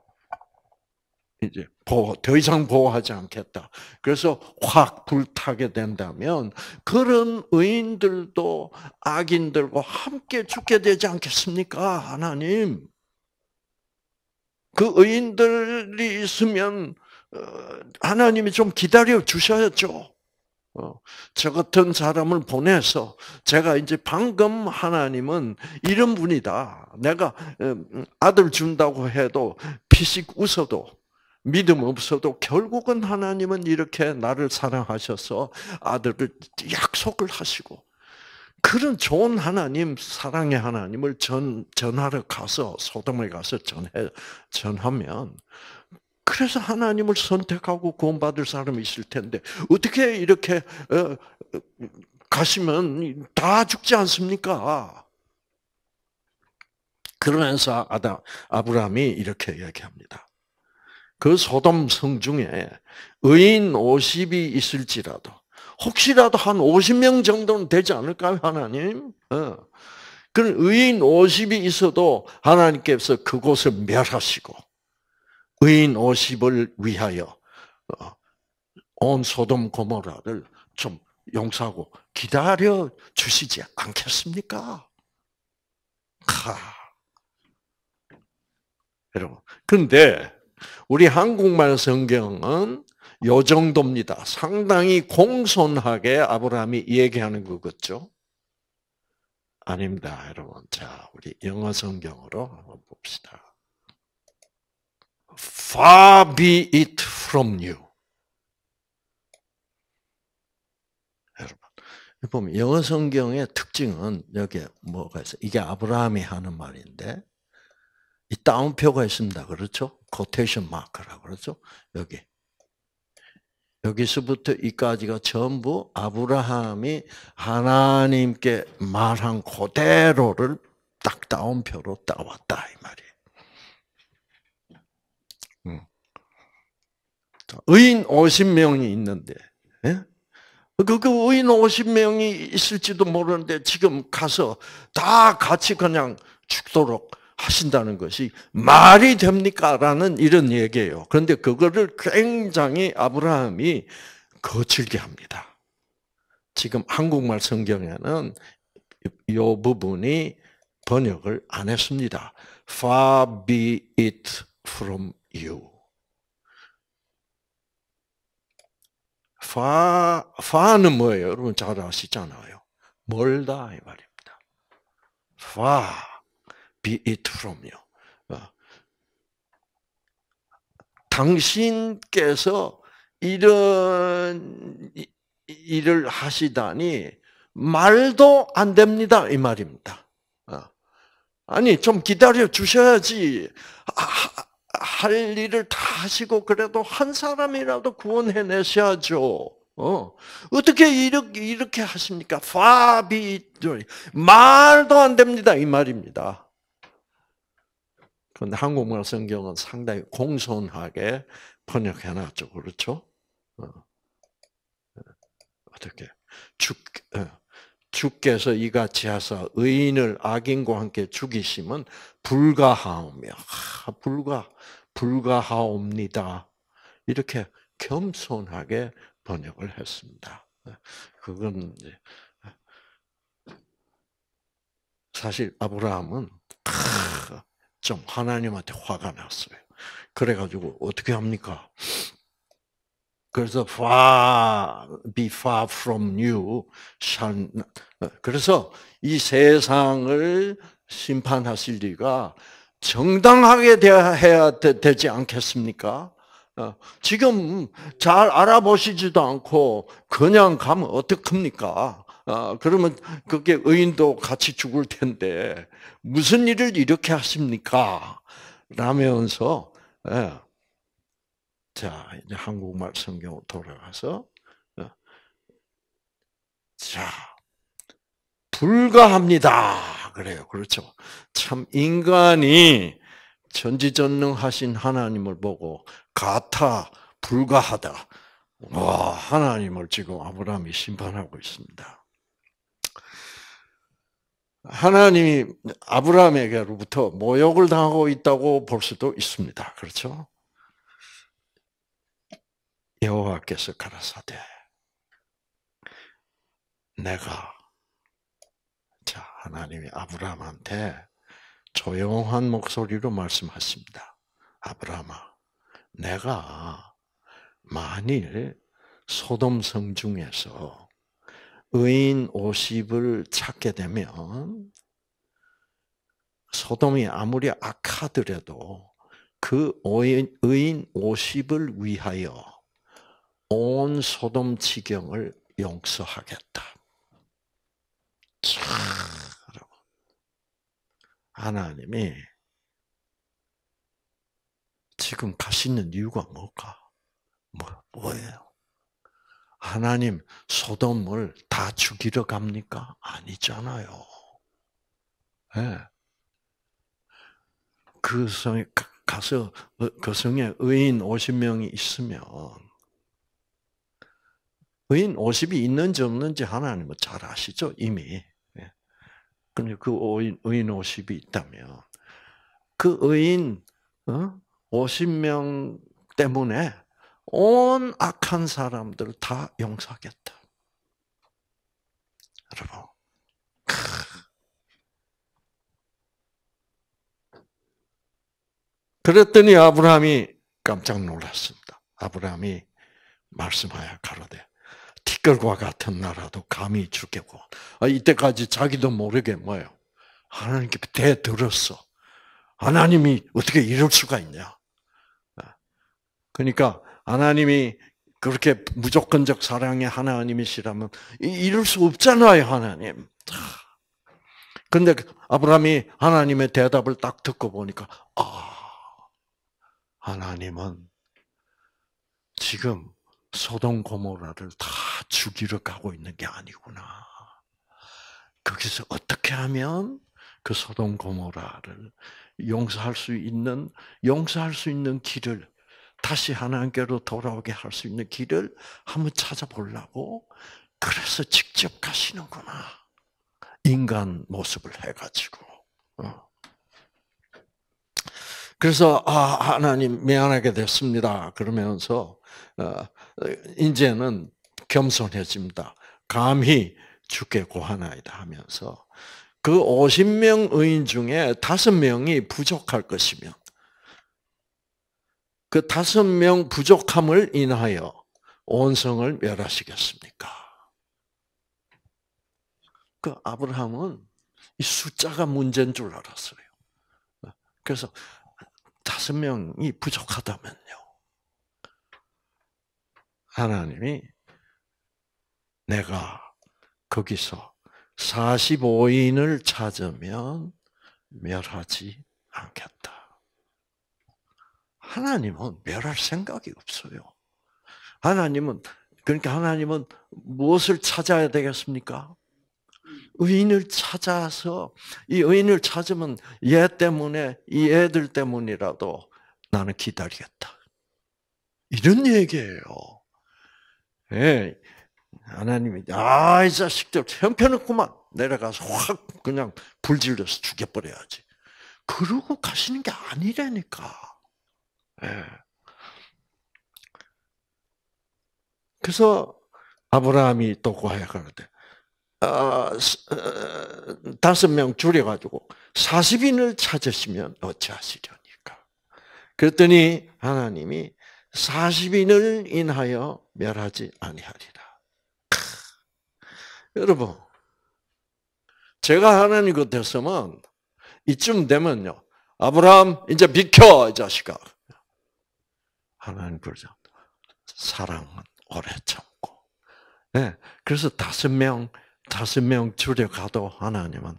이제 보호, 더 이상 보호하지 않겠다. 그래서 확 불타게 된다면 그런 의인들도 악인들과 함께 죽게 되지 않겠습니까? 하나님. 그 의인들이 있으면 어, 하나님이 좀 기다려 주셔야죠. 어, 저 같은 사람을 보내서 제가 이제 방금 하나님은 이런 분이다. 내가 음, 음, 아들 준다고 해도 피식 웃어도 믿음 없어도 결국은 하나님은 이렇게 나를 사랑하셔서 아들을 약속을 하시고 그런 좋은 하나님, 사랑의 하나님을 전, 전하러 가서, 소돔에 가서 전해, 전하면, 그래서 하나님을 선택하고 구원받을 사람이 있을 텐데, 어떻게 이렇게, 어, 가시면 다 죽지 않습니까? 그러면서 아다, 아브라함이 이렇게 얘기합니다. 그 소돔 성중에 의인 50이 있을지라도 혹시라도 한 50명 정도는 되지 않을까요, 하나님? 어. 그 의인 50이 있어도 하나님께서 그곳을 멸하시고 의인 50을 위하여 어, 온 소돔 고모라를 좀 용서하고 기다려 주시지 않겠습니까? 하. 여러분, 근데 우리 한국말 성경은 요 정도입니다. 상당히 공손하게 아브라함이 얘기하는 거겠죠? 아닙니다, 여러분. 자, 우리 영어 성경으로 한번 봅시다. Far be it from you. 여러분, 보면 영어 성경의 특징은 여기 뭐가 있어? 이게 아브라함이 하는 말인데 이 따옴표가 있습니다. 그렇죠? 코테이션 마크라고 그러죠? 여기. 여기서부터 이까지가 전부 아브라함이 하나님께 말한 그대로를 딱 따옴표로 따왔다 이 말이에요. 음. 의인 50명이 있는데 그그 예? 그 의인 50명이 있을지도 모르는데 지금 가서 다 같이 그냥 죽도록 하신다는 것이 말이 됩니까라는 이런 얘기예요. 그런데 그거를 굉장히 아브라함이 거칠게 합니다. 지금 한국말 성경에는 이 부분이 번역을 안 했습니다. Far be it from you. far, far는 뭐예요? 여러분 잘 아시잖아요. 멀다 이 말입니다. far. be it from you. 당신께서 이런 일을 하시다니 말도 안 됩니다 이 말입니다. 어. 아니 좀 기다려 주셔야지 할 일을 다 하시고 그래도 한 사람이라도 구원해 내셔야죠. 어 어떻게 이렇게 이렇게 하십니까? 파비 말도 안 됩니다 이 말입니다. 근데 한국말 성경은 상당히 공손하게 번역해 놨죠. 그렇죠? 어. 어떻게 죽 어. 주께서 이같이 하사 의인을 악인과 함께 죽이심은 불가하오며 아, 불가 불가하옵니다. 이렇게 겸손하게 번역을 했습니다. 어. 그건 사실 아브라함은 아, 좀 하나님한테 화가 났어요. 그래가지고 어떻게 합니까? 그래서 far be far from you 어, 그래서 이 세상을 심판하실 리가 정당하게 해야 되지 않겠습니까? 어, 지금 잘 알아보시지도 않고 그냥 가면 어떡합니까? 아, 그러면 그게 의인도 같이 죽을 텐데 무슨 일을 이렇게 하십니까? 라면서 예. 자 이제 한국말 성경 돌아가서 예. 자 불가합니다 그래요 그렇죠 참 인간이 전지전능하신 하나님을 보고 가타 불가하다 와 하나님을 지금 아브라함이 심판하고 있습니다. 하나님이 아브라함에게로부터 모욕을 당하고 있다고 볼 수도 있습니다. 그렇죠? 여호와께서 가라사대 내가 자 하나님이 아브라함한테 조용한 목소리로 말씀하십니다. 아브라함아 내가 만일 소돔 성 중에서 의인 50을 찾게 되면 소돔이 아무리 악하더라도 그 의인 50을 위하여 온 소돔 지경을 용서하겠다. 참, 하나님이 지금 가시는 이유가 뭘까? 뭐, 뭐예요? 하나님 소돔을 다 죽이러 갑니까? 아니잖아요. 네. 그 성에 가서 그 성에 의인 50명이 있으면 의인 50이 있는지 없는지 하나님은 뭐 잘 아시죠 이미. 예. 근데 그 의인, 의인 50이 있다면 그 의인 50명 어? 때문에 온 악한 사람들 다 용서하겠다. 여러분, 그랬더니 아브라함이 깜짝 놀랐습니다. 아브라함이 말씀하여 가로되 티끌과 같은 나라도 감히 죽이고 아, 이때까지 자기도 모르게 뭐요 하나님께 대들었어. 하나님이 어떻게 이럴 수가 있냐? 아, 그러니까 하나님이 그렇게 무조건적 사랑의 하나님이시라면 이럴 수 없잖아요, 하나님. 근데 아브라함이 하나님의 대답을 딱 듣고 보니까 아 하나님은 지금 소돔 고모라를 다 죽이러 가고 있는 게 아니구나. 거기서 어떻게 하면 그 소돔 고모라를 용서할 수 있는 용서할 수 있는 길을 다시 하나님께로 돌아오게 할 수 있는 길을 한번 찾아보려고 그래서 직접 가시는구나. 인간 모습을 해가지고. 어. 그래서 아 하나님 미안하게 됐습니다. 그러면서 어, 이제는 겸손해집니다. 감히 죽께 고하나이다 하면서 그 50명 의인 중에 5명이 부족할 것이며 그 다섯 명 부족함을 인하여 온성을 멸하시겠습니까? 그 아브라함은 이 숫자가 문제인 줄 알았어요. 그래서 다섯 명이 부족하다면요. 하나님이 내가 거기서 45인을 찾으면 멸하지 않겠다. 하나님은 멸할 생각이 없어요. 하나님은 그러니까 하나님은 무엇을 찾아야 되겠습니까? 의인을 찾아서 이 의인을 찾으면 얘 때문에 이 애들 때문이라도 나는 기다리겠다. 이런 얘기예요. 예. 하나님이 아이 자식들 형편없구만 내려가서 확 그냥 불질러서 죽여버려야지. 그러고 가시는 게 아니라니까. 예. 그래서 아브라함이 또 고약하는데 어, 어, 다섯 어, 명 줄여가지고 40인을 찾으시면 어찌하시려니까. 그랬더니 하나님이 40인을 인하여 멸하지 아니하리라. 여러분, 제가 하나님 곁에서면 이쯤 되면요. 아브라함 이제 비켜 이 자식아. 하나님 부르자. 사랑은 오래 참고. 네. 그래서 다섯 명, 다섯 명 줄여가도 하나님은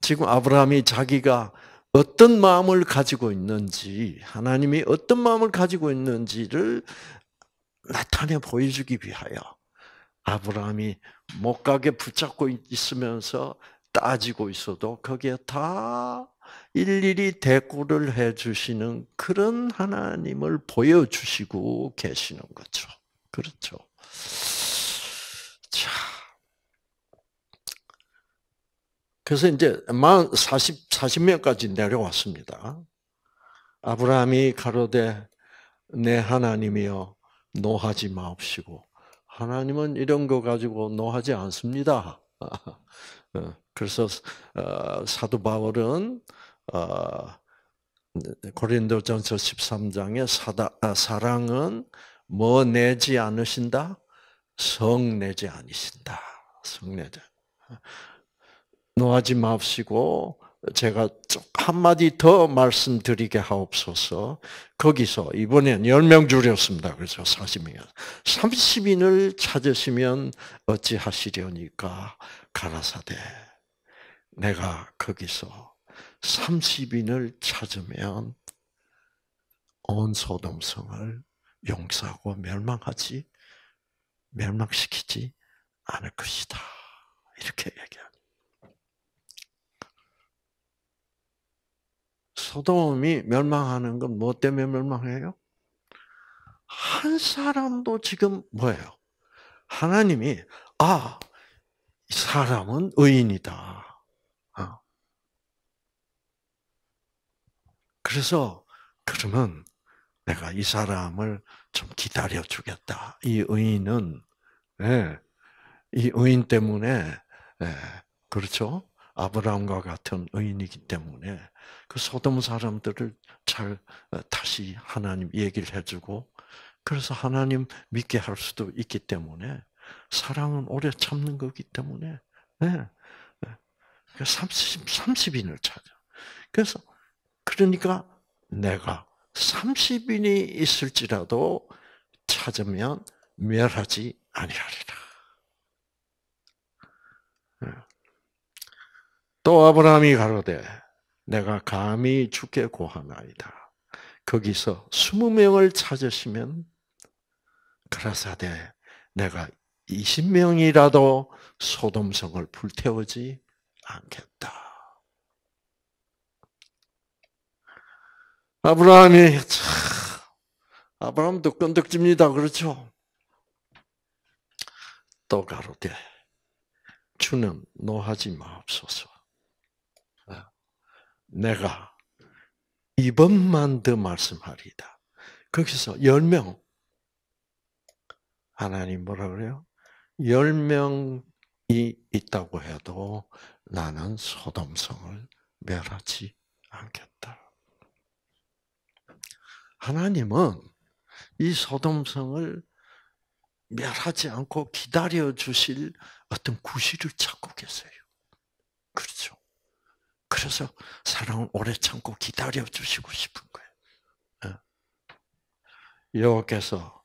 지금 아브라함이 자기가 어떤 마음을 가지고 있는지, 하나님이 어떤 마음을 가지고 있는지를 나타내 보여주기 위하여 아브라함이 목각에 붙잡고 있으면서 따지고 있어도 거기에 다 일일이 대꾸를 해 주시는 그런 하나님을 보여 주시고 계시는 거죠. 그렇죠. 자. 그래서 이제 40 40명까지 내려왔습니다. 아브라함이 가로되 내 하나님이여 노하지 마옵시고 하나님은 이런 거 가지고 노하지 않습니다. 어. 그래서 어, 사도 바울은 어, 고린도전서 13장에 사다, 아, 사랑은 뭐 내지 않으신다? 성 내지 않으신다성 내지. 노하지 마시고 제가 한 마디 더 말씀드리게 하옵소서. 거기서 이번엔 1명 0 줄였습니다. 그래서 40명. 30인을 찾으시면 어찌하시려니까 가라사대. 내가 거기서 30인을 찾으면 온 소돔성을 용서하고 멸망하지 멸망시키지 않을 것이다. 이렇게 얘기합니다. 소돔이 멸망하는 건 뭐 때문에 멸망해요? 한 사람도 지금 뭐예요? 하나님이 아, 이 사람은 의인이다. 그래서 그러면 내가 이 사람을 좀 기다려 주겠다. 이 의인은 예, 이 의인 때문에 예, 그렇죠. 아브라함과 같은 의인이기 때문에 그 소돔 사람들을 잘 어, 다시 하나님 얘기를 해주고 그래서 하나님 믿게 할 수도 있기 때문에 사랑은 오래 참는 거기 때문에 예, 30, 예. 30인을 그러니까 찾아. 그래서 그러니까 내가 30인이 있을지라도 찾으면 멸하지 아니하리라. 예. 또 아브라함이 가로되 내가 감히 주께 고하나이다. 거기서 20명을 찾으시면 그라사대 내가 20명이라도 소돔성을 불태우지 않겠다. 아브라함이 아브라함도 끈덕집니다. 그렇죠? 또 가로되 주는 노하지 마옵소서. 아, 내가 이번만 더 말씀하리다. 거기서 열명 하나님 뭐라 그래요? 열 명이 있다고 해도 나는 소돔성을 멸하지 않겠다. 하나님은 이 소돔성을 멸하지 않고 기다려 주실 어떤 구실을 찾고 계세요. 그렇죠. 그래서 사랑을 오래 참고 기다려 주시고 싶은 거예요. 어. 여호께서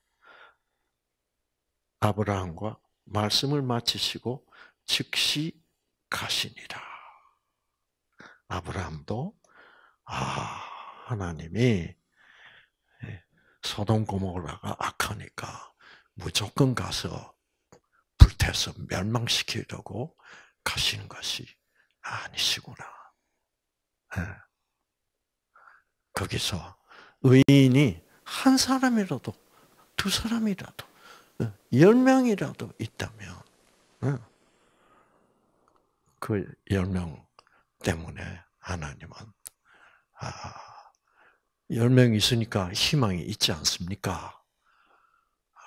아브라함과 말씀을 마치시고 즉시 가시니라. 아브라함도 아 하나님이 소동 고모라가 악하니까 무조건 가서 불태서 멸망시키려고 가시는 것이 아니시구나. 네. 거기서 의인이 한 사람이라도 두 사람이라도 예, 열 명이라도 있다면 예, 그열 명 때문에 하나님은 아, 10명 있으니까 희망이 있지 않습니까?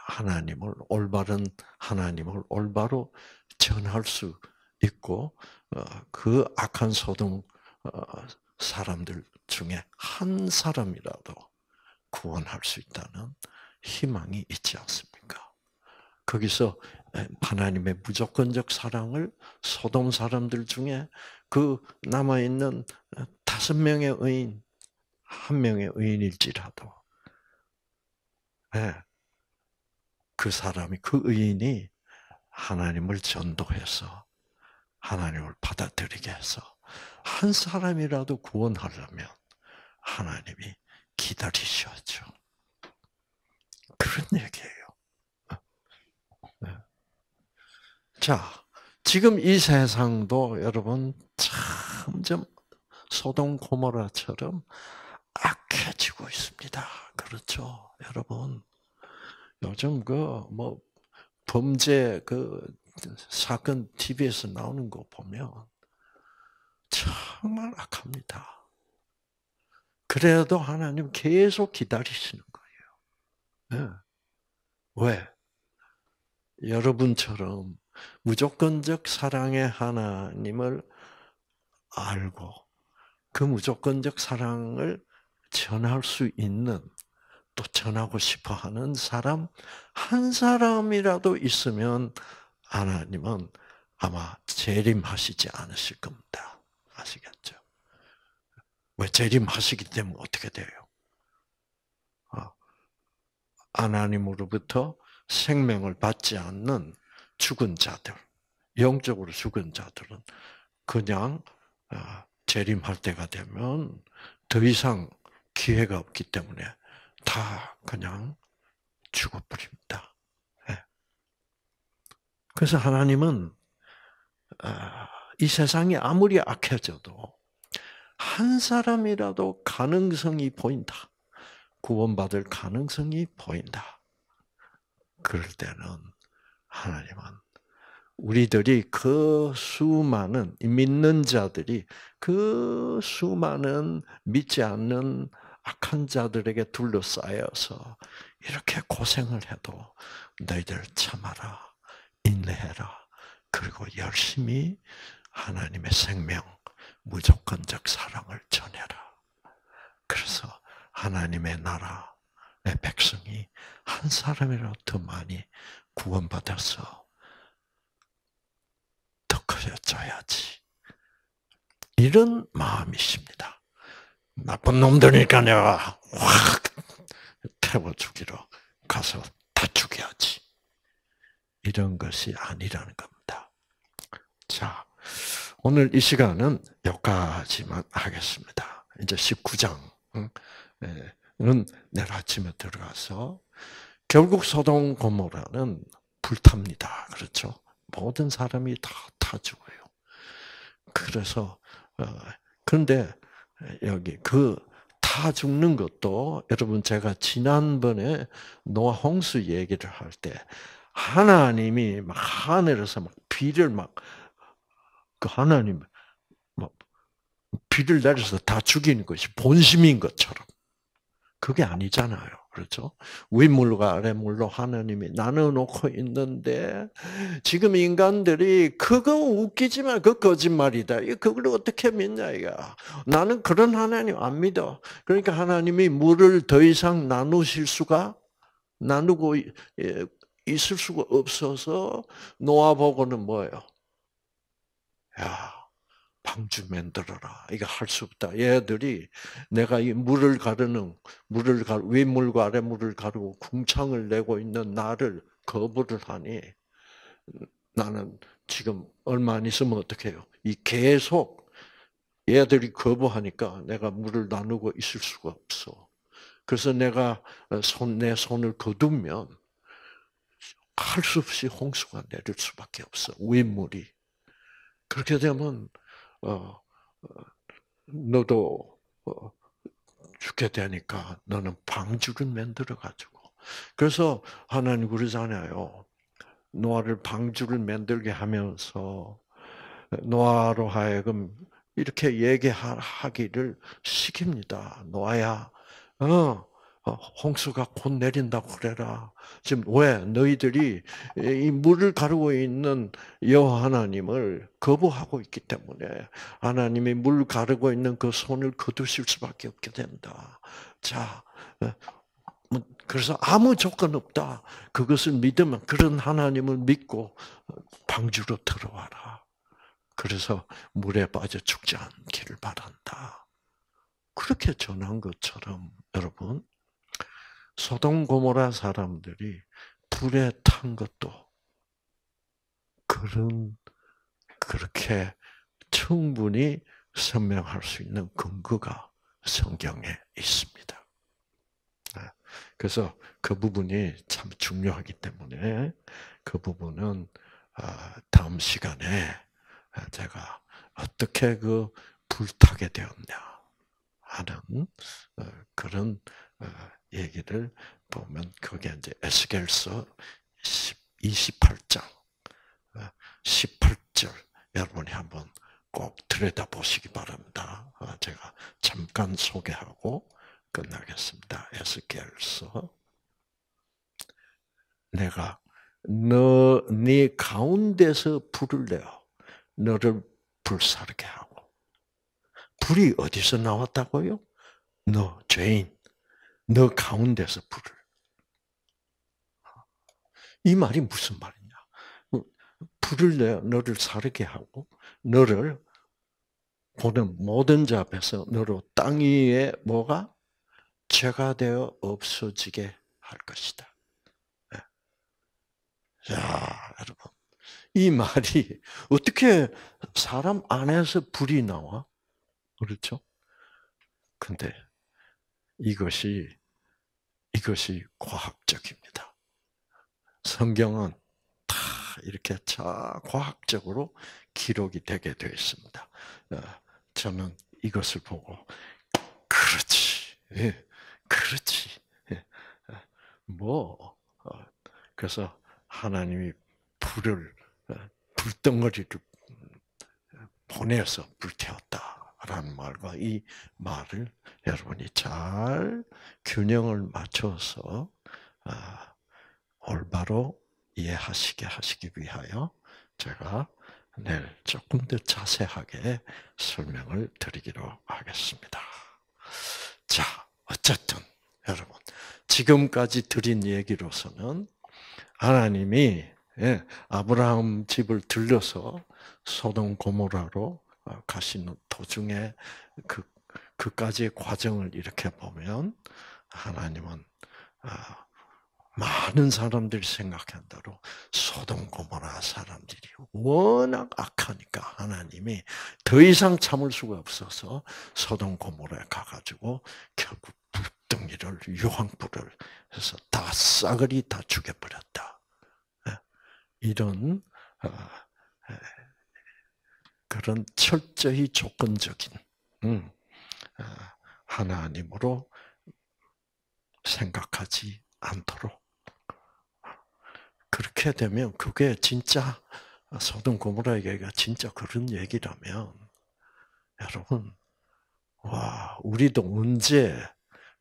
하나님을, 올바른 하나님을 올바로 전할 수 있고, 어, 그 악한 소동 어, 사람들 중에 한 사람이라도 구원할 수 있다는 희망이 있지 않습니까? 거기서 하나님의 무조건적 사랑을 소돔 사람들 중에 그 남아있는 어, 다섯 명의 의인, 한 명의 의인일지라도 예. 그 사람이 그 의인이 하나님을 전도해서 하나님을 받아들이게 해서 한 사람이라도 구원하려면 하나님이 기다리셨죠 그런 얘기예요. 예. 자, 지금 이 세상도 여러분 점점 소돔 고모라처럼 깨지고 있습니다. 그렇죠, 여러분. 요즘 그 뭐 범죄 그 사건 TV에서 나오는 거 보면 정말 악합니다. 그래도 하나님 계속 기다리시는 거예요. 예. 왜? 여러분처럼 무조건적 사랑의 하나님을 알고 그 무조건적 사랑을 전할 수 있는 또 전하고 싶어 하는 사람 한 사람이라도 있으면 하나님은 아마 재림하시지 않으실 겁니다. 아시겠죠? 왜 재림하시기 때문에 어떻게 돼요? 아, 하나님으로부터 생명을 받지 않는 죽은 자들, 영적으로 죽은 자들은 그냥 아, 재림할 때가 되면 더 이상 기회가 없기 때문에 다 그냥 죽어버립니다. 예. 그래서 하나님은 아, 이 세상이 아무리 악해져도 한 사람이라도 가능성이 보인다. 구원받을 가능성이 보인다. 그럴 때는 하나님은 우리들이 그 수많은 믿는 자들이 그 수많은 믿지 않는 악한 자들에게 둘러싸여서 이렇게 고생을 해도 너희들 참아라, 인내해라. 그리고 열심히 하나님의 생명, 무조건적 사랑을 전해라. 그래서 하나님의 나라의 백성이 한 사람이라도 더 많이 구원받아서 더 커져야지. 이런 마음이십니다. 나쁜 놈들이니까 내가 확 태워 죽이러 가서 다 죽여야지. 이런 것이 아니라는 겁니다. 자, 오늘 이 시간은 여기까지만 하겠습니다. 이제 19장은 예, 내일 아침에 들어가서 결국 소동 고모라는 불탑니다. 그렇죠? 모든 사람이 다 타 죽어요. 그래서 어, 그런데 여기 그 다 죽는 것도 여러분 제가 지난번에 노아 홍수 얘기를 할 때 하나님이 막 하늘에서 막 비를 막 그 하나님 막 비를 내려서 다 죽이는 것이 본심인 것처럼 그게 아니잖아요. 그렇죠? 윗물과 아래물로 하나님이 나눠 놓고 있는데 지금 인간들이 그거 웃기지만 그 거짓말이다. 그걸 어떻게 믿냐 이가. 나는 그런 하나님 안 믿어. 그러니까 하나님이 물을 더 이상 나누실 수가 나누고 예, 있을 수가 없어서 노아보고는 뭐예요? 야, 방주 만들어라. 이거 할 수 없다. 얘들이 내가 이 물을 가르는 물을 가 윗물과 아래물을 가르고 궁창을 내고 있는 나를 거부를 하니 나는 지금 얼마 안 있으면 어떡해요? 이 계속 얘들이 거부하니까 내가 물을 나누고 있을 수가 없어. 그래서 내가 어, 손, 내 손을 거두면 할 수 없이 홍수가 내릴 수밖에 없어. 윗물이. 그렇게 되면 어, 어, 너도 어, 죽게 되니까 너는 방주를 만들어 가지고 그래서 하나님 그러잖아요. 노아를 방주를 만들게 하면서 노아로 하여금 이렇게 얘기하기를 시킵니다. 노아야, 어, 어, 홍수가 곧 내린다고 그래라. 지금 왜 너희들이 이 물을 가르고 있는 여호와 하나님을 거부하고 있기 때문에 하나님이 물 가르고 있는 그 손을 거두실 수밖에 없게 된다. 자, 어, 뭐, 그래서 아무 조건 없다. 그것을 믿으면 그런 하나님을 믿고 어, 방주로 들어와라. 그래서 물에 빠져 죽지 않기를 바란다. 그렇게 전한 것처럼 여러분 소동 고모라 사람들이 불에 탄 것도 그런 그렇게 충분히 설명할 수 있는 근거가 성경에 있습니다. 아, 그래서 그 부분이 참 중요하기 때문에 그 부분은 아, 다음 시간에 아, 제가 어떻게 그 불타게 되었냐 하는 어, 그런 어, 얘기를 보면 그게 이제 에스겔서 28장 18절 어, 여러분이 한번 꼭 들여다보시기 바랍니다. 어, 제가 잠깐 소개하고 끝나겠습니다. 에스겔서 내가 너 네 가운데서 불을 내어 너를 불사르게 하고 불이 어디서 나왔다고요? 너 죄인 너 가운데서 불을. 이 말이 무슨 말이냐? 불을 내 너를 사르게 하고 너를 보는 모든 자 앞에서 너로 땅 위에 뭐가 죄가 되어 없어지게 할 것이다. 예. 자, 여러분. 이 말이 어떻게 사람 안에서 불이 나와? 그렇죠? 근데 이것이 이것이 과학적입니다. 성경은 다 이렇게 자 과학적으로 기록이 되게 되어 있습니다. 어, 저는 이것을 보고 그렇지, 예, 그렇지, 예, 어, 뭐 어, 그래서 하나님이 불을 불덩어리를 보내서 불태웠다. 라는 말과 이 말을 여러분이 잘 균형을 맞춰서 아, 올바로 이해하시게 하시기 위하여 제가 내일 조금 더 자세하게 설명을 드리기로 하겠습니다. 자, 어쨌든 여러분 지금까지 드린 얘기로서는 하나님이 예, 아브라함 집을 들려서 소돔 고모라로 어, 가시는 도중에 그 그까지의 과정을 이렇게 보면 하나님은 아, 많은 사람들이 생각한 대로 소동 고모라 사람들이 워낙 악하니까 하나님이 더 이상 참을 수가 없어서 소동 고모라에 가가지고 결국 불덩이를 유황불을 해서 다 싸그리 다 죽여버렸다. 예? 이런 어, 예, 그런 철저히 조건적인 음, 아, 하나님으로 생각하지 않도록 그렇게 되면 그게 진짜 소동 고무라 에게가 진짜 그런 얘기라면 여러분 와 우리도 언제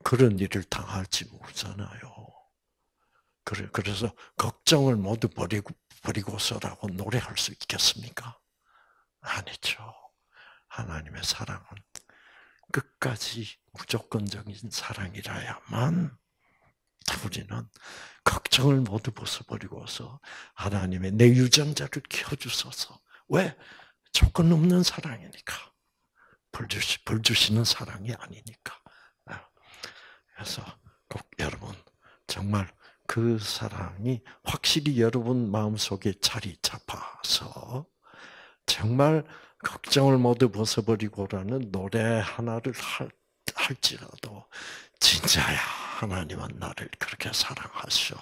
그런 일을 당할지 모르잖아요. 그래 그래서 걱정을 모두 버리고 버리고서라고 노래할 수 있겠습니까? 아니죠. 하나님의 사랑은 끝까지 무조건적인 사랑이라야만 우리는 걱정을 모두 벗어버리고서 하나님의 내 유전자를 키워주소서. 왜? 조건 없는 사랑이니까. 불주시, 불주시는 사랑이 아니니까. 아, 그래서 꼭 여러분, 정말 그 사랑이 확실히 여러분 마음속에 자리 잡아서 정말 걱정을 모두 벗어버리고라는 노래 하나를 할, 할지라도 진짜야 하나님은 나를 그렇게 사랑하시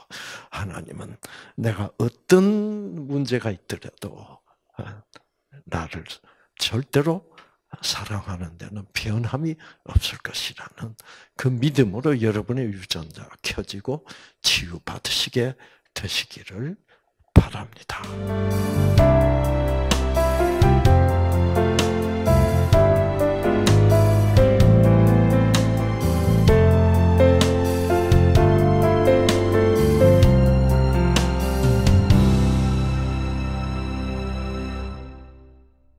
하나님은 내가 어떤 문제가 있더라도 어, 나를 절대로 사랑하는 데는 변함이 없을 것이라는 그 믿음으로 여러분의 유전자 가 켜지고 치유받으시게 되시기를 바랍니다.